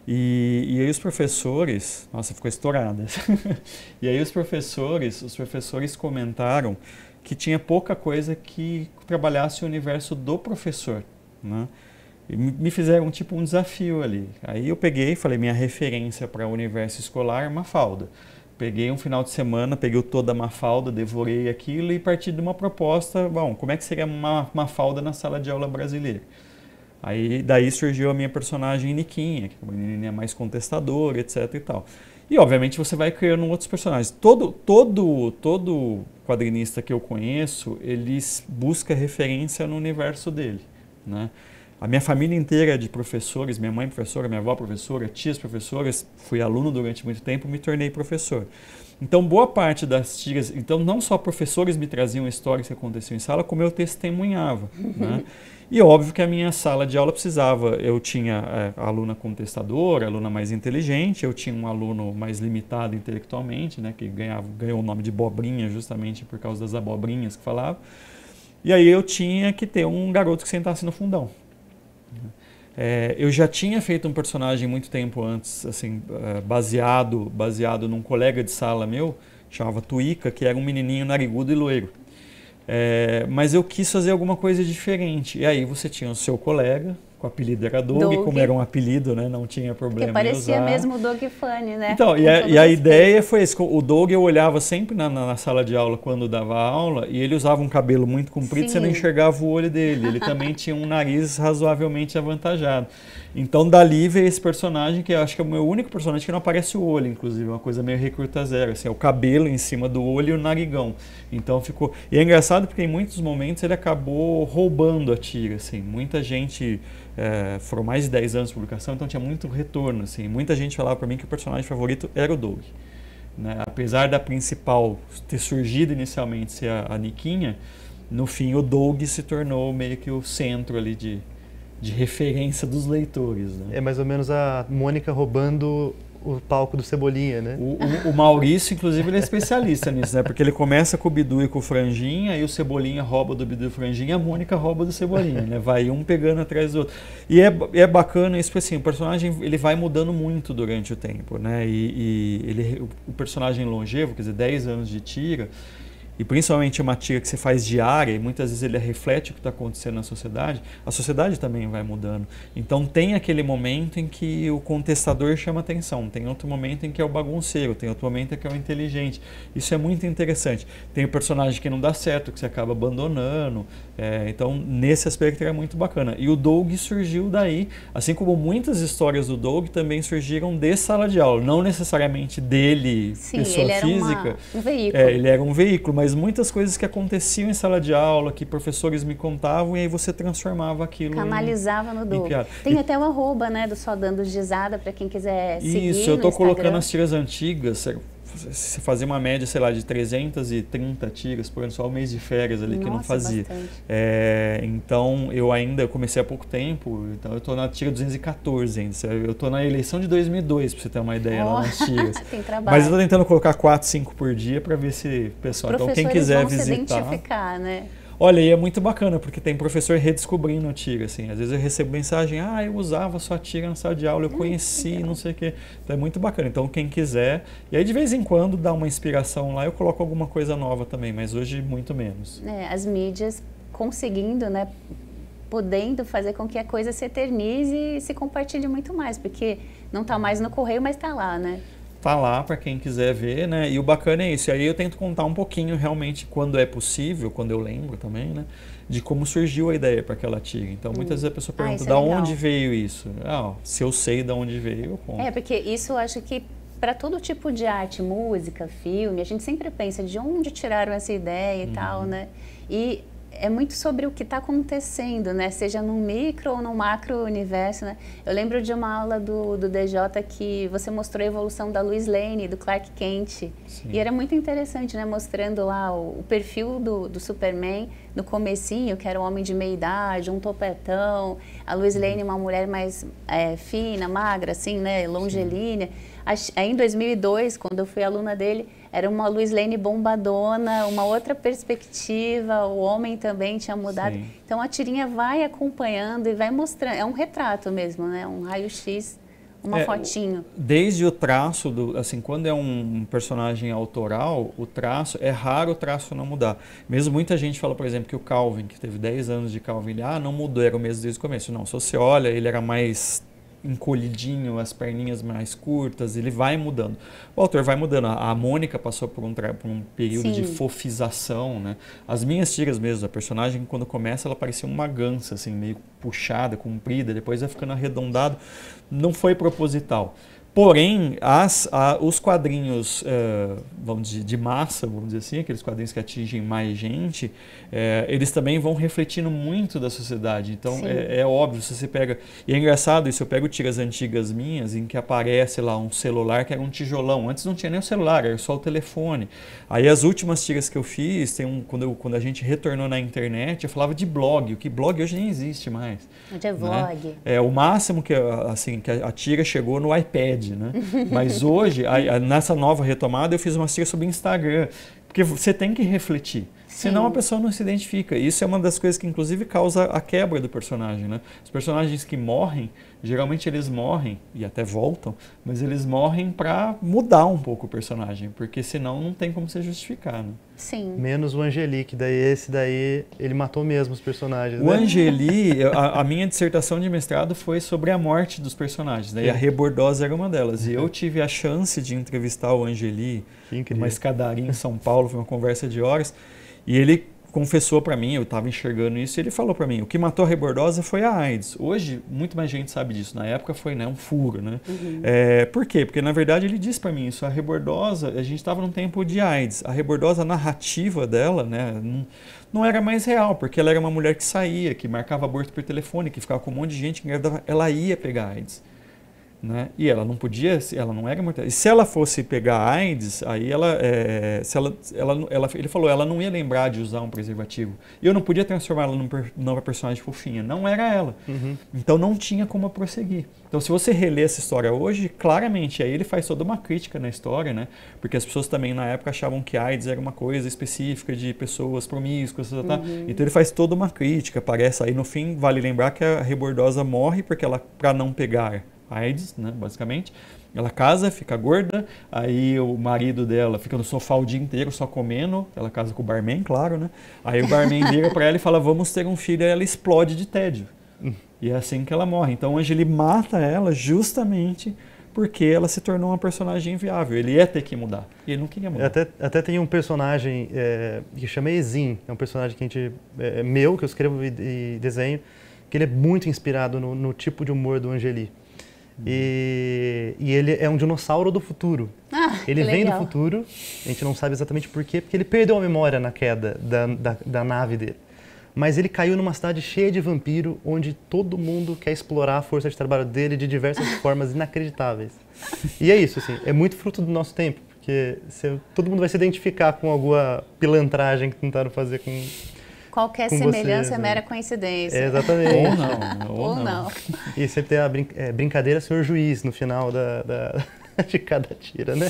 E, e, aí os professores, nossa, ficou estourada. [laughs] e aí os professores, os professores comentaram que tinha pouca coisa que trabalhasse o universo do professor, né? me fizeram tipo um desafio ali. Aí eu peguei, falei, minha referência para o universo escolar é Mafalda. Peguei um final de semana, peguei toda a Mafalda, devorei aquilo e parti de uma proposta, bom, como é que seria uma Mafalda na sala de aula brasileira? Aí daí surgiu a minha personagem Niquinha, que é uma menininha mais contestadora, etc e tal. E obviamente você vai criando outros personagens. Todo todo todo quadrinista que eu conheço, eles busca referência no universo dele, né? A minha família inteira de professores, minha mãe professora, minha avó professora, tias professoras, fui aluno durante muito tempo, me tornei professor. Então, boa parte das tiras, então não só professores me traziam histórias que aconteciam em sala, como eu testemunhava. Né? E óbvio que a minha sala de aula precisava, eu tinha é, aluna contestadora, aluna mais inteligente, eu tinha um aluno mais limitado intelectualmente, né, que ganhava, ganhou o nome de bobrinha justamente por causa das abobrinhas que falava. E aí eu tinha que ter um garoto que sentasse no fundão. É, eu já tinha feito um personagem muito tempo antes, assim, é, baseado, baseado num colega de sala meu, chamava Tuica, que era um menininho narigudo e loiro. É, mas eu quis fazer alguma coisa diferente. E aí você tinha o seu colega, o apelido era Doug, Doug, como era um apelido, né? Não tinha problema. Porque parecia usar. mesmo Doug Funny, né? Então, e a, e a, ideia foi isso. O Doug eu olhava sempre na, na, sala de aula quando dava aula e ele usava um cabelo muito comprido, Sim. você não enxergava o olho dele. Ele também [laughs] tinha um nariz razoavelmente avantajado. Então dali veio esse personagem que eu acho que é o meu único personagem que não aparece o olho, inclusive, uma coisa meio recruta zero, assim, é o cabelo em cima do olho e o narigão. Então ficou. E é engraçado porque em muitos momentos ele acabou roubando a tira, assim. Muita gente. É, foram mais de 10 anos de publicação, então tinha muito retorno, assim. Muita gente falava para mim que o personagem favorito era o Doug. Né? Apesar da principal ter surgido inicialmente ser a, a Niquinha, no fim o Doug se tornou meio que o centro ali de de referência dos leitores. Né? É mais ou menos a Mônica roubando o palco do Cebolinha, né? O, o, o Maurício, inclusive, ele é especialista [laughs] nisso, né? Porque ele começa com o Bidu e com o Franjinha, aí o Cebolinha rouba do Bidu e Franjinha, a Mônica rouba do Cebolinha, né? Vai um pegando atrás do outro. E é, é bacana isso, porque assim, o personagem ele vai mudando muito durante o tempo, né? E, e ele, o personagem longevo, quer dizer, 10 anos de tira, e principalmente é uma tira que você faz diária, e muitas vezes ele reflete o que está acontecendo na sociedade, a sociedade também vai mudando. Então tem aquele momento em que o contestador chama atenção, tem outro momento em que é o bagunceiro, tem outro momento em que é o inteligente. Isso é muito interessante. Tem o personagem que não dá certo, que você acaba abandonando. É, então, nesse aspecto é muito bacana. E o Doug surgiu daí, assim como muitas histórias do Doug também surgiram de sala de aula, não necessariamente dele, Sim, pessoa física. Sim, ele era uma, um veículo. É, ele era um veículo, mas mas muitas coisas que aconteciam em sala de aula, que professores me contavam, e aí você transformava aquilo. Canalizava em, no Dô. Tem e, até o arroba, né, do Só Dando Gizada, para quem quiser seguir. Isso, eu tô colocando as tiras antigas, é, se fazer uma média, sei lá, de 330 tiras por ano, só o mês de férias ali Nossa, que não fazia. É, então, eu ainda comecei há pouco tempo, então eu tô na tira 214 ainda. Eu tô na eleição de 2002, pra você ter uma ideia, oh. lá nas [laughs] tiras. Tem trabalho. Mas eu tô tentando colocar 4, 5 por dia para ver se, pessoal, então quem é quiser visitar... Né? Olha, e é muito bacana, porque tem professor redescobrindo a tira, assim. Às vezes eu recebo mensagem, ah, eu usava sua tira na sala de aula, eu hum, conheci, não sei o quê. Então é muito bacana. Então quem quiser... E aí de vez em quando dá uma inspiração lá, eu coloco alguma coisa nova também, mas hoje muito menos. É, as mídias conseguindo, né, podendo fazer com que a coisa se eternize e se compartilhe muito mais, porque não está mais no correio, mas está lá, né? tá lá para quem quiser ver, né? E o bacana é isso. E aí eu tento contar um pouquinho realmente quando é possível, quando eu lembro também, né? De como surgiu a ideia para aquela tiga. Então muitas hum. vezes a pessoa hum. pergunta, ah, é da onde veio isso? Ah, ó, se eu sei da onde veio, eu conto. É, porque isso eu acho que para todo tipo de arte, música, filme, a gente sempre pensa de onde tiraram essa ideia e tal, uhum. né? E é muito sobre o que está acontecendo, né? Seja no micro ou no macro universo, né? Eu lembro de uma aula do, do DJ que você mostrou a evolução da Luiz Lane, do Clark Kent. Sim. E era muito interessante, né? Mostrando lá o, o, perfil do, do Superman no comecinho, que era um homem de meia-idade, um topetão. A Luiz uhum. Lane, uma mulher mais é, fina, magra, assim, né? Longelínea. Aí em 2002, quando eu fui aluna dele era uma Luiz Lane bombadona, uma outra perspectiva, o homem também tinha mudado. Sim. Então a tirinha vai acompanhando e vai mostrando, é um retrato mesmo, né? Um raio-x, uma é, fotinho. Desde o traço, do, assim, quando é um personagem autoral, o traço, é raro o traço não mudar. Mesmo muita gente fala, por exemplo, que o Calvin, que teve 10 anos de Calvin, ele, ah, não mudou, era o mesmo desde o começo. Não, se você olha, ele era mais encolhidinho, as perninhas mais curtas, ele vai mudando. O autor vai mudando. A, Mônica passou por um, por um período Sim. de fofização, né? As minhas tiras mesmo, a personagem, quando começa, ela parecia uma gança, assim, meio puxada, comprida, depois vai ficando arredondado. Não foi proposital. Porém, as, a, os quadrinhos uh, vamos dizer, de massa, vamos dizer assim, aqueles quadrinhos que atingem mais gente, eh, eles também vão refletindo muito da sociedade. Então, é, é, óbvio, se você pega. E é engraçado isso, eu pego tiras antigas minhas em que aparece lá um celular que era um tijolão. Antes não tinha nem o celular, era só o telefone. Aí, as últimas tiras que eu fiz, tem um, quando, eu, quando a gente retornou na internet, eu falava de blog, o que blog hoje nem existe mais. Hoje é né? vlog. É o máximo que, assim, que a, a tira chegou no iPad rede, né? Mas hoje, a, a, nessa nova retomada, eu fiz uma série sobre Instagram, porque você tem que refletir. Senão a pessoa não se identifica. E isso é uma das coisas que, inclusive, causa a quebra do personagem. Né? Os personagens que morrem, geralmente eles morrem, e até voltam, mas eles morrem para mudar um pouco o personagem, porque senão não tem como se justificar. Né? Sim. Menos o Angelique, daí esse daí ele matou mesmo os personagens. O né? Angeli, [laughs] a, a, minha dissertação de mestrado foi sobre a morte dos personagens, daí a rebordosa era uma delas. E eu uhum. tive a chance de entrevistar o Angeli numa escadaria em São Paulo, foi uma conversa de horas. E ele confessou para mim, eu estava enxergando isso, e ele falou para mim, o que matou a rebordosa foi a AIDS. Hoje, muito mais gente sabe disso. Na época foi né, um furo, né? Uhum. É, por quê? Porque, na verdade, ele disse para mim isso. A rebordosa, a gente estava num tempo de AIDS. A rebordosa, a narrativa dela, né? Não, não era mais real, porque ela era uma mulher que saía, que marcava aborto por telefone, que ficava com um monte de gente, ela ia pegar AIDS. Né? E ela não podia, ela não era imortal. E se ela fosse pegar AIDS, aí ela, é, se ela, ela, ela, ele falou, ela não ia lembrar de usar um preservativo. E eu não podia transformá-la numa nova personagem fofinha. Não era ela. Uhum. Então não tinha como prosseguir. Então se você reler essa história hoje, claramente, aí ele faz toda uma crítica na história, né? Porque as pessoas também na época achavam que AIDS era uma coisa específica de pessoas promíscuas, tá. tá, tá. Uhum. então ele faz toda uma crítica. Parece aí no fim vale lembrar que a rebordosa morre porque ela para não pegar AIDS, né, basicamente. Ela casa, fica gorda, aí o marido dela fica no sofá o dia inteiro só comendo. Ela casa com o barman, claro, né? Aí o barman vira para ela e fala: "Vamos ter um filho". Aí ela explode de tédio. E é assim que ela morre. Então o Angeli ele mata ela justamente porque ela se tornou uma personagem inviável. Ele ia ter que mudar. E ele não queria mudar. Até, até tem um personagem é, que chama Ezin. É um personagem que a gente, é, é meu, que eu escrevo e, e, desenho, que ele é muito inspirado no, no tipo de humor do Angeli. E, e, ele é um dinossauro do futuro. Ah, ele vem legal. do futuro, a gente não sabe exatamente porquê, porque ele perdeu a memória na queda da, da, da, nave dele. Mas ele caiu numa cidade cheia de vampiro, onde todo mundo quer explorar a força de trabalho dele de diversas [laughs] formas inacreditáveis. E é isso, assim, é muito fruto do nosso tempo, porque se, todo mundo vai se identificar com alguma pilantragem que tentaram fazer com, Qualquer semelhança é vocês, é mera coincidência. É, exatamente. ou não. Né? Ou, ou não. não. E sempre tem a brin é, brincadeira senhor juiz no final da, da [laughs] de cada tira, né?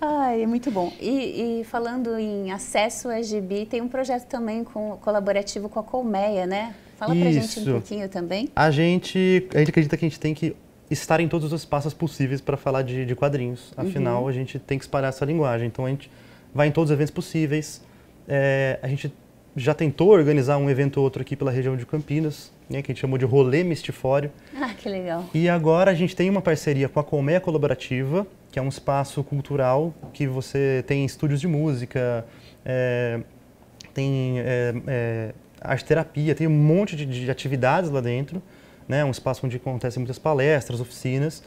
Ai, é muito bom. E, e, falando em acesso a GB, tem um projeto também com, colaborativo com a Colmeia, né? Fala Isso. pra gente um pouquinho também. A gente, a gente acredita que a gente tem que estar em todos os espaços possíveis para falar de, de, quadrinhos. Afinal, uhum. a gente tem que espalhar essa linguagem. Então, a gente vai em todos os eventos possíveis, é, a gente já tentou organizar um evento ou outro aqui pela região de Campinas, né, que a gente chamou de Rolê Mistifório. [laughs] Ah, que legal. E agora a gente tem uma parceria com a Colmeia Colaborativa, que é um espaço cultural que você tem estúdios de música, é, tem é, é, arte terapia, tem um monte de, de, atividades lá dentro, né, um espaço onde acontecem muitas palestras, oficinas.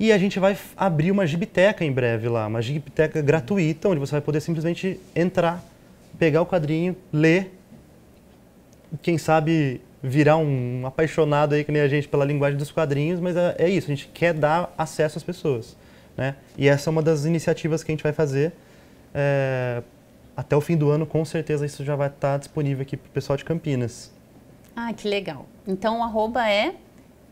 E a gente vai abrir uma gibiteca em breve lá, uma gibiteca gratuita, onde você vai poder simplesmente entrar pegar o quadrinho, ler, quem sabe virar um apaixonado aí que nem a gente pela linguagem dos quadrinhos, mas é, é isso, a gente quer dar acesso às pessoas, né? E essa é uma das iniciativas que a gente vai fazer. É, até o fim do ano, com certeza, isso já vai estar tá disponível aqui para o pessoal de Campinas. Ah, que legal. Então, o arroba é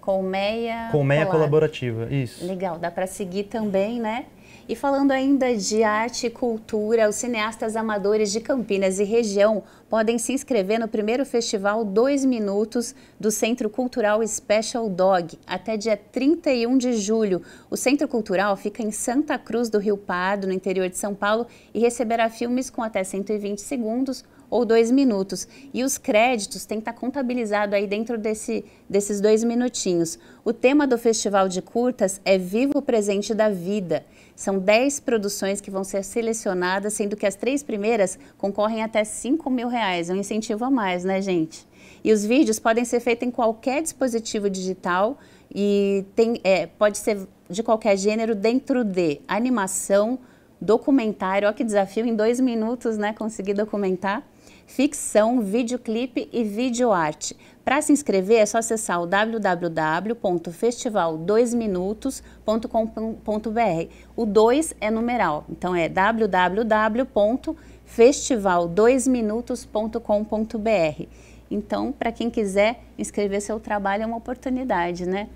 Colmeia... Colmeia Colaborativa, isso. Legal, dá para seguir também, né? E falando ainda de arte e cultura, os cineastas amadores de Campinas e região podem se inscrever no primeiro festival Dois Minutos do Centro Cultural Special Dog até dia 31 de julho. O Centro Cultural fica em Santa Cruz do Rio Pardo, no interior de São Paulo, e receberá filmes com até 120 segundos ou dois minutos. E os créditos têm que estar contabilizados aí dentro desse, desses dois minutinhos. O tema do Festival de Curtas é Vivo o Presente da Vida. São 10 produções que vão ser selecionadas, sendo que as três primeiras concorrem até 5 mil reais. É um incentivo a mais, né, gente? E os vídeos podem ser feitos em qualquer dispositivo digital e tem, é, pode ser de qualquer gênero dentro de animação, documentário. Olha que desafio, em dois minutos, né? Conseguir documentar. Ficção, videoclipe e videoarte. Para se inscrever é só acessar o www.festival2minutos.com.br. O 2 é numeral, então é www.festival2minutos.com.br. Então, para quem quiser inscrever seu trabalho é uma oportunidade, né?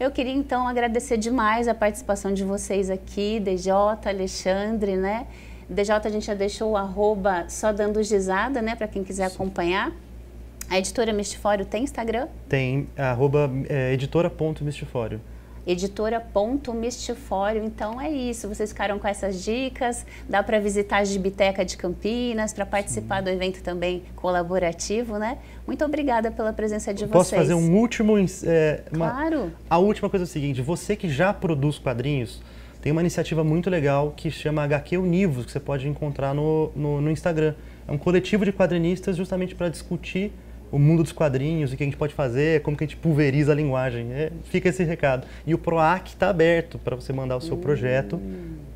Eu queria então agradecer demais a participação de vocês aqui, DJ, Alexandre, né? DJ a gente já deixou o arroba só dando gizada, né? Para quem quiser acompanhar. A editora Mistifório tem Instagram? Tem, arroba é, editora.mistifório editora.mistifório. Então é isso, vocês ficaram com essas dicas. Dá para visitar a Gibiteca de Campinas, para participar Sim. do evento também colaborativo, né? Muito obrigada pela presença de vocês. Posso fazer um último. É, uma, claro! A última coisa é o seguinte: você que já produz quadrinhos, tem uma iniciativa muito legal que chama HQ Univos, que você pode encontrar no, no, no Instagram. É um coletivo de quadrinistas justamente para discutir o mundo dos quadrinhos e o que a gente pode fazer, como que a gente pulveriza a linguagem. É, fica esse recado. E o PROAC está aberto para você mandar o seu hum. projeto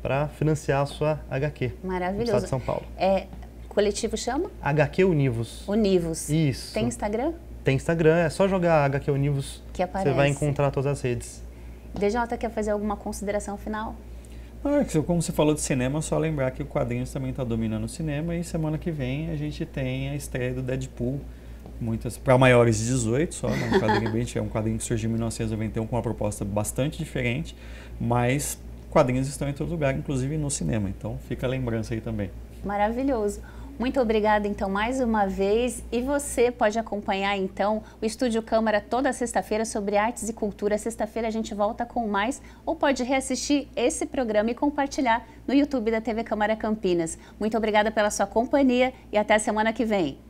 para financiar a sua HQ. Maravilhoso. Estado de São Paulo. É, coletivo chama? HQ Univos. Univos. Isso. Tem Instagram? Tem Instagram, é só jogar HQ Univos. Que aparece. Você vai encontrar todas as redes. DJ quer fazer alguma consideração final? Ah, é como você falou de cinema, é só lembrar que o quadrinhos também está dominando o cinema e semana que vem a gente tem a estreia do Deadpool muitas para maiores de 18 só, né? um quadrinho bem, é um quadrinho que surgiu em 1991 com uma proposta bastante diferente, mas quadrinhos estão em todo lugar, inclusive no cinema, então fica a lembrança aí também. Maravilhoso. Muito obrigada, então, mais uma vez. E você pode acompanhar, então, o Estúdio Câmara toda sexta-feira sobre artes e cultura. Sexta-feira a gente volta com mais, ou pode reassistir esse programa e compartilhar no YouTube da TV Câmara Campinas. Muito obrigada pela sua companhia e até semana que vem.